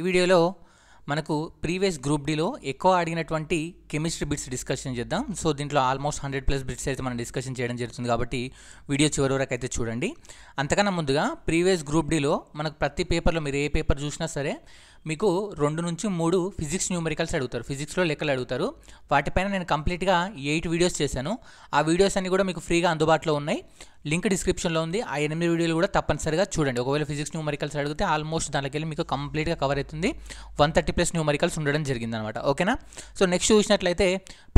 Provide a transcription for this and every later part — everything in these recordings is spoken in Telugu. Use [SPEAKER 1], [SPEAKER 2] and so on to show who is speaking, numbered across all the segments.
[SPEAKER 1] ఈ వీడియోలో మనకు ప్రీవియస్ గ్రూప్ డిలో ఎక్కువ అడిగినటువంటి కెమిస్ట్రీ బిట్స్ డిస్కషన్ చేద్దాం సో దీంట్లో ఆల్మోస్ట్ హండ్రెడ్ ప్లస్ బిట్స్ అయితే మనం డిస్కషన్ చేయడం జరుగుతుంది కాబట్టి వీడియో చివరి వరకు అయితే చూడండి అంతకన్నా ముందుగా ప్రీవియస్ గ్రూప్ డిలో మనకు ప్రతి పేపర్లో మీరు ఏ పేపర్ చూసినా సరే మీకు రెండు నుంచి మూడు ఫిజిక్స్ న్యూమరికల్స్ అడుగుతారు ఫిజిక్స్లో లెక్కలు అడుగుతారు వాటిపైన నేను కంప్లీట్గా ఎయిట్ వీడియోస్ చేశాను ఆ వీడియోస్ అన్నీ కూడా మీకు ఫ్రీగా అందుబాటులో ఉన్నాయి లింక్ డిస్క్రిప్షన్లో ఉంది ఆ ఎనిమిది వీడియోలు కూడా తప్పనిసరిగా చూడండి ఒకవేళ ఫిజిక్స్ న్యూమరికల్స్ అడిగితే ఆల్మోస్ట్ దానికి వెళ్ళి మీకు కంప్లీట్గా కవర్ అవుతుంది వన్ థర్టీ ప్లస్ న్యూమరికల్స్ ఉండడం జరిగిందనమాట ఓకేనా సో నెక్స్ట్ చూసినట్లయితే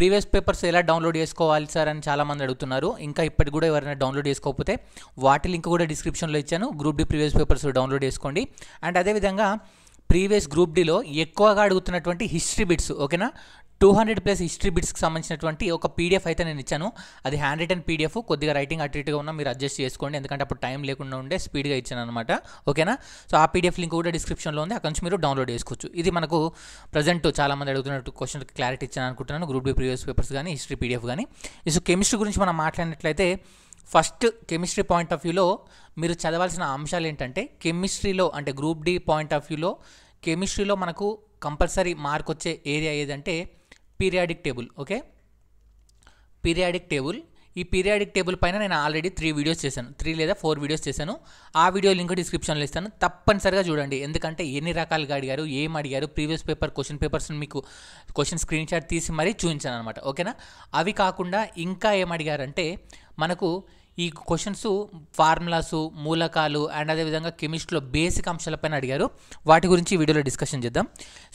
[SPEAKER 1] ప్రీవియస్ పేపర్స్ ఎలా డౌన్లోడ్ చేసుకోవాలి సార్ అని చాలామంది అడుగుతున్నారు ఇంకా ఇప్పటికి కూడా ఎవరైనా డౌన్లోడ్ చేసుకోకపోతే వాటి లింక్ కూడా డిస్క్రిప్షన్లో ఇచ్చాను group D previous papers download చేసుకోండి అండ్ అదేవిధంగా ప్రీవియస్ గ్రూప్ డిలో ఎక్కువగా అడుగుతున్నటువంటి హిస్టరీ బిట్స్ ఓకేనా టూ హండ్రెడ్ ప్లస్ హిస్టరీ బిట్స్కి సంబంధించినటువంటి ఒక పీడిఎఫ్ అయితే నేను ఇచ్చాను అది హ్యాండ్ రిటర్న్ పీడిఎఫ్ కొద్దిగా రైటింగ్ అటు ఇటుగా ఉన్నా మీరు అడ్జస్ట్ చేసుకోండి ఎందుకంటే అప్పుడు టైం లేకుండా ఉండే స్పీడ్గా ఇచ్చాను అనమాట ఓకేనా సో ఆ పీడిఎఫ్ లింక్ కూడా డిస్క్రిప్షన్లో ఉంది అక్కడ నుంచి మీరు డౌన్లోడ్ చేసుకోవచ్చు ఇది మనకు ప్రజెంట్ చాలామంది అడుగుతున్నట్టు క్వశ్చన్కి క్లారిటీ ఇచ్చాను అనుకుంటున్నాను గ్రూప్ డి ప్రీవియస్ పేపర్స్ కానీ హిస్టరీ పీడిఎఫ్ కానీ సో కెమిస్ట్రీ గురించి మనం మాట్లాడినట్లయితే ఫస్ట్ కెమిస్ట్రీ పాయింట్ ఆఫ్ వ్యూలో మీరు చదవాల్సిన అంశాలు ఏంటంటే కెమిస్ట్రీలో అంటే గ్రూప్ డి పాయింట్ ఆఫ్ వ్యూలో కెమిస్ట్రీలో మనకు కంపల్సరీ మార్క్ వచ్చే ఏరియా ఏదంటే periodic table okay periodic table ఈ పీరియాడిక్ టేబుల్ పైన నేను ఆల్రెడీ త్రీ వీడియోస్ చేశాను త్రీ లేదా ఫోర్ వీడియోస్ చేశాను ఆ వీడియో లింక్ డిస్క్రిప్షన్లో ఇస్తాను తప్పనిసరిగా చూడండి ఎందుకంటే ఎన్ని రకాలుగా అడిగారు ఏం అడిగారు ప్రీవియస్ పేపర్ క్వశ్చన్ పేపర్స్ మీకు క్వశ్చన్ స్క్రీన్ షాట్ తీసి మరీ చూపించాను అనమాట ఓకేనా అవి కాకుండా ఇంకా ఏం అడిగారంటే మనకు ఈ క్వశ్చన్స్ ఫార్ములాస్ మూలకాలు అండ్ అదేవిధంగా కెమిస్ట్రీలో బేసిక్ అంశాలపైన అడిగారు వాటి గురించి వీడియోలో డిస్కషన్ చేద్దాం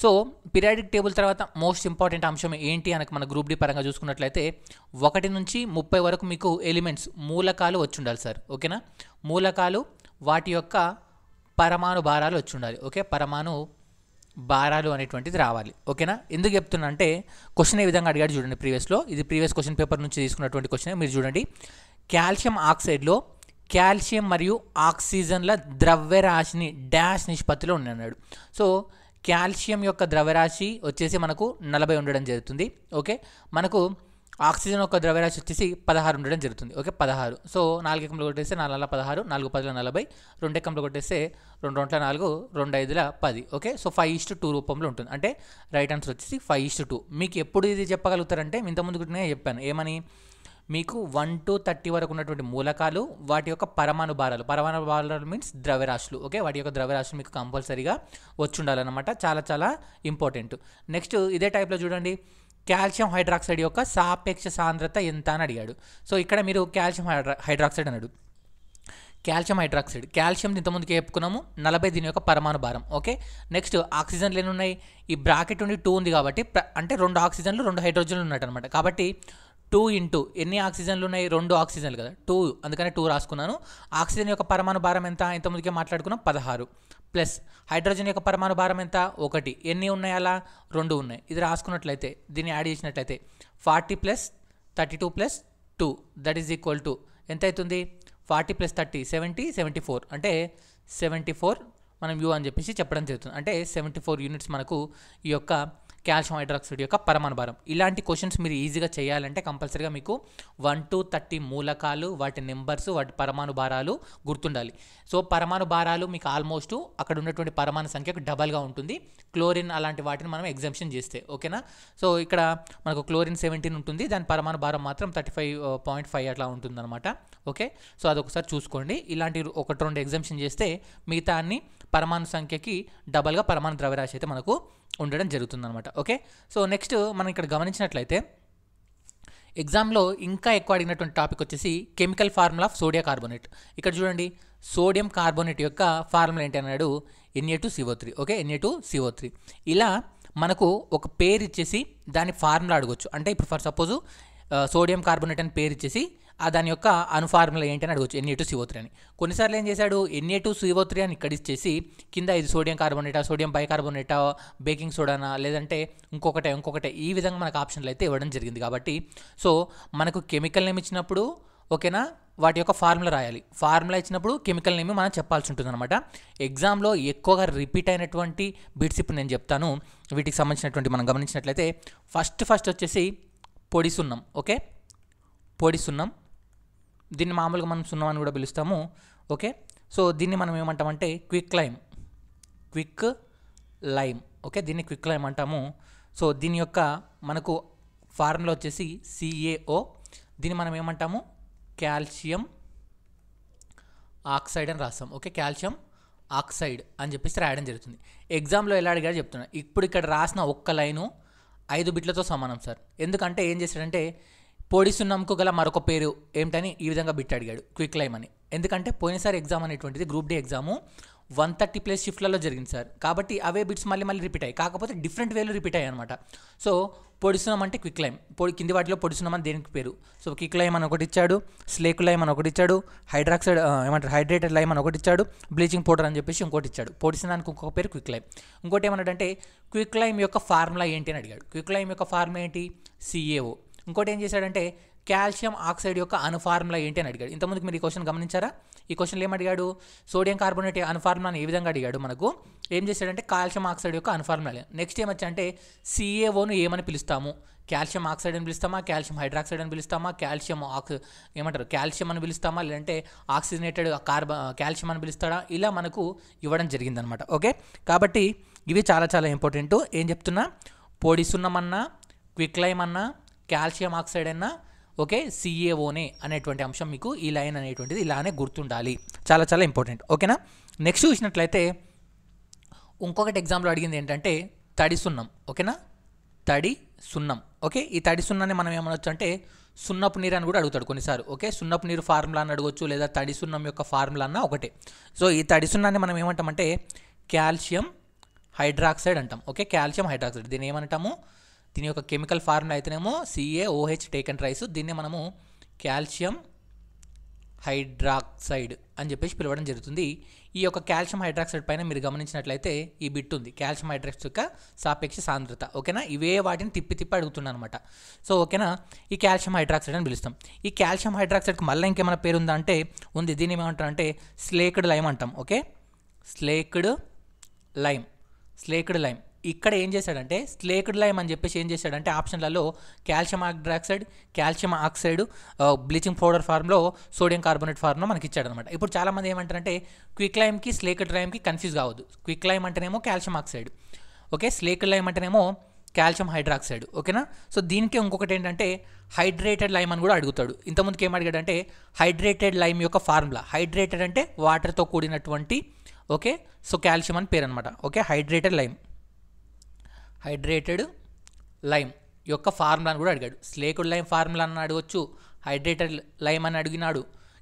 [SPEAKER 1] సో పిరియాడిక్ టేబుల్ తర్వాత మోస్ట్ ఇంపార్టెంట్ అంశం ఏంటి అనకు మన గ్రూప్ డి పరంగా చూసుకున్నట్లయితే ఒకటి నుంచి ముప్పై వరకు మీకు ఎలిమెంట్స్ మూలకాలు వచ్చి ఉండాలి సార్ ఓకేనా మూలకాలు వాటి యొక్క పరమాణు భారాలు వచ్చి ఉండాలి ఓకే పరమాణు భారాలు అనేటువంటిది రావాలి ఓకేనా ఎందుకు చెప్తున్నా అంటే క్వశ్చన్ ఏ విధంగా అడిగాడు చూడండి ప్రీవియస్లో ఇది ప్రీవియస్ క్వశ్చన్ పేపర్ నుంచి తీసుకున్నటువంటి క్వశ్చన్ మీరు చూడండి కాల్షియం ఆక్సైడ్లో కాల్షియం మరియు ఆక్సిజన్ల ద్రవ్యరాశిని డాష్ నిష్పత్తిలో ఉన్నాడు సో కాల్షియం యొక్క ద్రవ్యరాశి వచ్చేసి మనకు నలభై ఉండడం జరుగుతుంది ఓకే మనకు ఆక్సిజన్ యొక్క ద్రవ్యరాశి వచ్చేసి పదహారు ఉండడం జరుగుతుంది ఓకే పదహారు సో నాలుగు ఎక్కలు కొట్టేస్తే నాలుగు పదహారు నాలుగు పదిల నలభై రెండు ఎక్కలు కొట్టేస్తే రెండు రొంట్ల నాలుగు రెండు ఐదుల పది okay so five is to two రూపంలో ఉంటుంది అంటే రైట్ ఆన్సర్ వచ్చేసి ఫైవ్ ఇస్ట్ టూ మీకు ఎప్పుడు ఇది చెప్పగలుగుతారంటే ఇంతకుముందు కూడా చెప్పాను ఏమని మీకు వన్ టు థర్టీ వరకు ఉన్నటువంటి మూలకాలు వాటి యొక్క పరమాణు భారాలు పరమాణు భారాలు మీన్స్ ద్రవ్యరాశులు ఓకే వాటి యొక్క ద్రవ్యరాశులు మీకు కంపల్సరీగా వచ్చుండాలన్నమాట చాలా చాలా ఇంపార్టెంట్ నెక్స్ట్ ఇదే టైప్లో చూడండి కాల్షియం హైడ్రాక్సైడ్ యొక్క సాపేక్ష సాంద్రత ఎంత అని అడిగాడు సో ఇక్కడ మీరు కాల్షియం హైడ్రా హైడ్రాక్సైడ్ అన్నాడు కాల్షియం హైడ్రాక్సైడ్ కాల్షియం ఇంతకుముందుకు చెప్పుకున్నాము నలభై దీని యొక్క పరమాణు భారం ఓకే నెక్స్ట్ ఆక్సిజన్లు ఎన్ని ఉన్నాయి ఈ బ్రాకెట్ ఉండి టూ ఉంది కాబట్టి అంటే రెండు ఆక్సిజన్లు రెండు హైడ్రోజన్లు ఉన్నట్టు అనమాట కాబట్టి టూ ఇంటూ ఎన్ని ఆక్సిజన్లు ఉన్నాయి రెండు ఆక్సిజన్లు కదా టూ అందుకనే టూ రాసుకున్నాను ఆక్సిజన్ యొక్క పరమాణు భారం ఎంత ఇంతకుముందుకే మాట్లాడుకున్నాం పదహారు ప్లస్ హైడ్రోజన్ యొక్క పరమాణు భారం ఎంత ఒకటి ఎన్ని ఉన్నాయి అలా రెండు ఉన్నాయి ఇది రాసుకున్నట్లయితే దీన్ని యాడ్ చేసినట్లయితే forty plus thirty two plus two that is equal to ఎంత అవుతుంది forty plus thirty seventy seventy four అంటే సెవెంటీ ఫోర్ మనం యూ అని చెప్పేసి చెప్పడం జరుగుతుంది అంటే సెవెంటీ ఫోర్ యూనిట్స్ మనకు ఈ యొక్క కాల్షియం హైడ్రాక్సైడ్ యొక్క పరమాణు భారం ఇలాంటి క్వశ్చన్స్ మీరు ఈజీగా చేయాలంటే కంపల్సరీగా మీకు వన్ టు థర్టీ మూలకాలు వాటి నెంబర్స్ వాటి పరమాణు భారాలు గుర్తుండాలి సో పరమాణు భారాలు మీకు ఆల్మోస్ట్ అక్కడ ఉన్నటువంటి పరమాణు సంఖ్యకు డబల్గా ఉంటుంది క్లోరిన్ అలాంటి వాటిని మనం ఎగ్జామ్షన్ చేస్తే ఓకేనా సో ఇక్కడ మనకు క్లోరిన్ సెవెంటీన్ ఉంటుంది దాని పరమాణు భారం మాత్రం థర్టీ ఫైవ్ పాయింట్ ఫైవ్ అట్లా ఉంటుందన్నమాట ఓకే సో అదొకసారి చూసుకోండి ఇలాంటి ఒకటి రెండు ఎగ్జంప్షన్ చేస్తే మిగతా అన్ని పరమాణు సంఖ్యకి డబల్గా పరమాణు ద్రవ్యరాశి అయితే మనకు ఉండడం జరుగుతుందనమాట ఓకే సో నెక్స్ట్ మనం ఇక్కడ గమనించినట్లయితే ఎగ్జామ్లో ఇంకా ఎక్కువ అడిగినటువంటి టాపిక్ వచ్చేసి chemical formula of sodium carbonate ఇక్కడ చూడండి సోడియం కార్బోనేట్ యొక్క ఫార్ములా ఏంటి అన్నాడు NA two CO three okay NA two CO three ఇలా మనకు ఒక పేరు ఇచ్చేసి దాని ఫార్ములా అడగొచ్చు అంటే ఇప్పుడు ఫర్ సపోజు సోడియం కార్బోనేట్ అని పేరు ఇచ్చేసి దాని యొక్క అనుఫార్ములా ఏంటి అని అడగచ్చు ఎన్ఏ టూ సిఓ త్రీ అని కొన్నిసార్లు ఏం చేశాడు ఎన్ఏ టూ సివో త్రీ అని ఇక్కడ ఇచ్చేసి కింద ఇది సోడియం కార్బోనేటా సోడియం బైకార్బోనేటా బేకింగ్ సోడానా లేదంటే ఇంకొకటే ఇంకొకటే ఈ విధంగా మనకు ఆప్షన్లు అయితే ఇవ్వడం జరిగింది కాబట్టి సో మనకు కెమికల్ నేమ్ ఇచ్చినప్పుడు ఓకేనా వాటి యొక్క ఫార్ములా రాయాలి ఫార్ములా ఇచ్చినప్పుడు కెమికల్ నేమ్ మనం చెప్పాల్సి ఉంటుంది అనమాట ఎగ్జామ్లో ఎక్కువగా రిపీట్ అయినటువంటి బిట్స్ ఇప్పుడు నేను చెప్తాను వీటికి సంబంధించినటువంటి మనం గమనించినట్లయితే ఫస్ట్ ఫస్ట్ వచ్చేసి పొడి సున్నం ఓకే పొడి సున్నం దీన్ని మామూలుగా మనం సున్నం అని కూడా పిలుస్తాము ఓకే సో దీన్ని మనం ఏమంటామంటే quick lime quick lime okay దీన్ని క్విక్ లైమ్ అంటాము సో దీని యొక్క మనకు ఫార్ములా వచ్చేసి సిఏఓ దీన్ని మనం ఏమంటాము కాల్షియం ఆక్సైడ్ అని రాస్తాం ఓకే కాల్షియం ఆక్సైడ్ అని చెప్పేసి రాయడం జరుగుతుంది ఎగ్జామ్లో ఎలా అడిగారు చెప్తున్నాను ఇప్పుడు ఇక్కడ రాసిన ఒక్క లైను ఐదు బిట్లతో సమానం సార్ ఎందుకంటే ఏం చేశాడంటే పొడి సున్నంకు గల మరొక పేరు ఏమిటని ఈ విధంగా బిట్ అడిగాడు క్విక్ లైమ్ అని ఎందుకంటే పోయినసారి ఎగ్జామ్ అనేటువంటిది group D exam one thirty plus షిఫ్ట్లలో జరిగింది సార్ కాబట్టి అవే బిట్స్ మళ్ళీ మళ్ళీ రిపీట్ అయ్యాయి కాకపోతే డిఫరెంట్ వేలు రిపీట్ అయ్యాయి అనమాట సో పొడిస్తున్నాం అంటే క్విక్ లైమ్ పొడి కింది వాటిలో అని దేనికి పేరు సో క్విక్ లైమ్ అని ఒకటి ఇచ్చాడు స్లేక్ లైమ్ అని ఒకటి ఇచ్చాడు హైడ్రాక్సైడ్ ఏమంటారు హైడ్రేటెడ్ లైమ్ అని ఒకటి ఇచ్చాడు బ్లీచింగ్ పౌడర్ అని చెప్పేసి ఇంకోటి ఇచ్చాడు పొడిసినానికి ఇంకొక పేరు క్విక్ లైమ్ ఇంకోటి ఏమన్నాడంటే క్విక్ లైమ్ యొక్క ఫార్ములా ఏంటి అని అడిగాడు క్విక్ లైమ్ యొక్క ఫార్ములా ఏంటి సిఏఓ ఇంకోటి ఏం చేశాడంటే కాల్షియం ఆక్సైడ్ యొక్క అనుఫార్ములా ఏంటి అని అడిగాడు ఇంతకుముందుకు మీరు ఈ క్వశ్చన్ గమనించారా ఈ క్వశ్చన్లో ఏం అడిగాడు సోడియం కార్బోనేట్ అనుఫార్ములా ఏ విధంగా అడిగాడు మనకు ఏం చేశాడంటే కాల్షియం ఆక్సైడ్ యొక్క అనుఫార్ములా నెక్స్ట్ ఏమొచ్చా అంటే సిఏఓను ఏమని పిలుస్తాము కాల్షియం ఆక్సైడ్ అని పిలుస్తామా కాల్షియం హైడ్రాక్సైడ్ అని పిలుస్తామా కాల్షియం ఆక్సి ఏమంటారు కాల్షియం అని పిలుస్తామా లేదంటే ఆక్సిజనేటెడ్ కార్బ కాల్షియం అని పిలుస్తాడా ఇలా మనకు ఇవ్వడం జరిగిందనమాట ఓకే కాబట్టి ఇవి చాలా చాలా ఇంపార్టెంట్ ఏం చెప్తున్నా పొడి సున్నం అన్నా అన్నా కాల్షియం ఆక్సైడ్ అయినా ఓకే సిఏఓనే అనేటువంటి అంశం మీకు ఈ లైన్ అనేటువంటిది ఇలానే గుర్తుండాలి చాలా చాలా ఇంపార్టెంట్ ఓకేనా నెక్స్ట్ చూసినట్లయితే ఇంకొకటి ఎగ్జాంపుల్ అడిగింది ఏంటంటే తడి సున్నం ఓకేనా తడి సున్నం ఓకే ఈ తడి సున్నాన్ని మనం ఏమనొచ్చు అంటే సున్నపు నీరు అని కూడా అడుగుతాడు కొన్నిసారి ఓకే సున్నపు నీరు ఫార్ములా అని అడగొచ్చు లేదా తడి సున్నం యొక్క ఫార్ములా అన్న ఒకటే సో ఈ తడి సున్నాన్ని మనం ఏమంటామంటే కాల్షియం హైడ్రాక్సైడ్ అంటాం ఓకే కాల్షియం హైడ్రాక్సైడ్ దీన్ని ఏమంటాము దీని యొక్క కెమికల్ ఫార్ములా అయితేనేమో సిఏఓహెచ్ టేకన్ రైస్ దీన్ని మనము కాల్షియం హైడ్రాక్సైడ్ అని చెప్పేసి పిలవడం జరుగుతుంది ఈ యొక్క కాల్షియం హైడ్రాక్సైడ్ పైన మీరు గమనించినట్లయితే ఈ బిట్ ఉంది కాల్షియం హైడ్రాక్సైడ్ యొక్క సాపేక్ష సాంద్రత ఓకేనా ఇవే వాటిని తిప్పి తిప్పి అడుగుతున్నాను అనమాట సో ఓకేనా ఈ కాల్షియం హైడ్రాక్సైడ్ అని పిలుస్తాం ఈ కాల్షియం హైడ్రాక్సైడ్కి మళ్ళీ ఇంకేమైనా పేరు ఉందా అంటే ఉంది దీన్ని ఏమంటారు అంటే స్లేక్డ్ లైమ్ అంటాం okay slaked lime slaked lime ఇక్కడ ఏం చేశాడంటే స్లేక్డ్ లైమ్ అని చెప్పేసి ఏం చేశాడంటే ఆప్షన్లలో calcium hydroxide calcium oxide bleaching powder ఫార్మ్లో సోడియం కార్బోనేట్ ఫార్మ్లో మనకి ఇచ్చాడనమాట ఇప్పుడు చాలామంది ఏమంటారంటే క్విక్ లైమ్కి స్లేక్డ్ లైమ్కి కన్ఫ్యూజ్ కావద్దు క్విక్ లైమ్ అంటేనేమో calcium oxide okay slaked lime అంటేనేమో కాల్షియం హైడ్రాక్సైడ్ ఓకేనా సో దీనికి ఇంకొకటి ఏంటంటే హైడ్రేటెడ్ లైమ్ అని కూడా అడుగుతాడు ఇంతకుముందుకి ఏం అడిగాడంటే హైడ్రేటెడ్ లైమ్ యొక్క ఫార్ములా హైడ్రేటెడ్ అంటే వాటర్తో కూడినటువంటి ఓకే సో కాల్షియం అని పేరు అనమాట okay hydrated lime hydrated lime యొక్క ఫార్ములాను కూడా అడిగాడు స్లేకుడ్ లైమ్ అని అడగొచ్చు హైడ్రేటెడ్ లైమ్ అని అడిగినాడు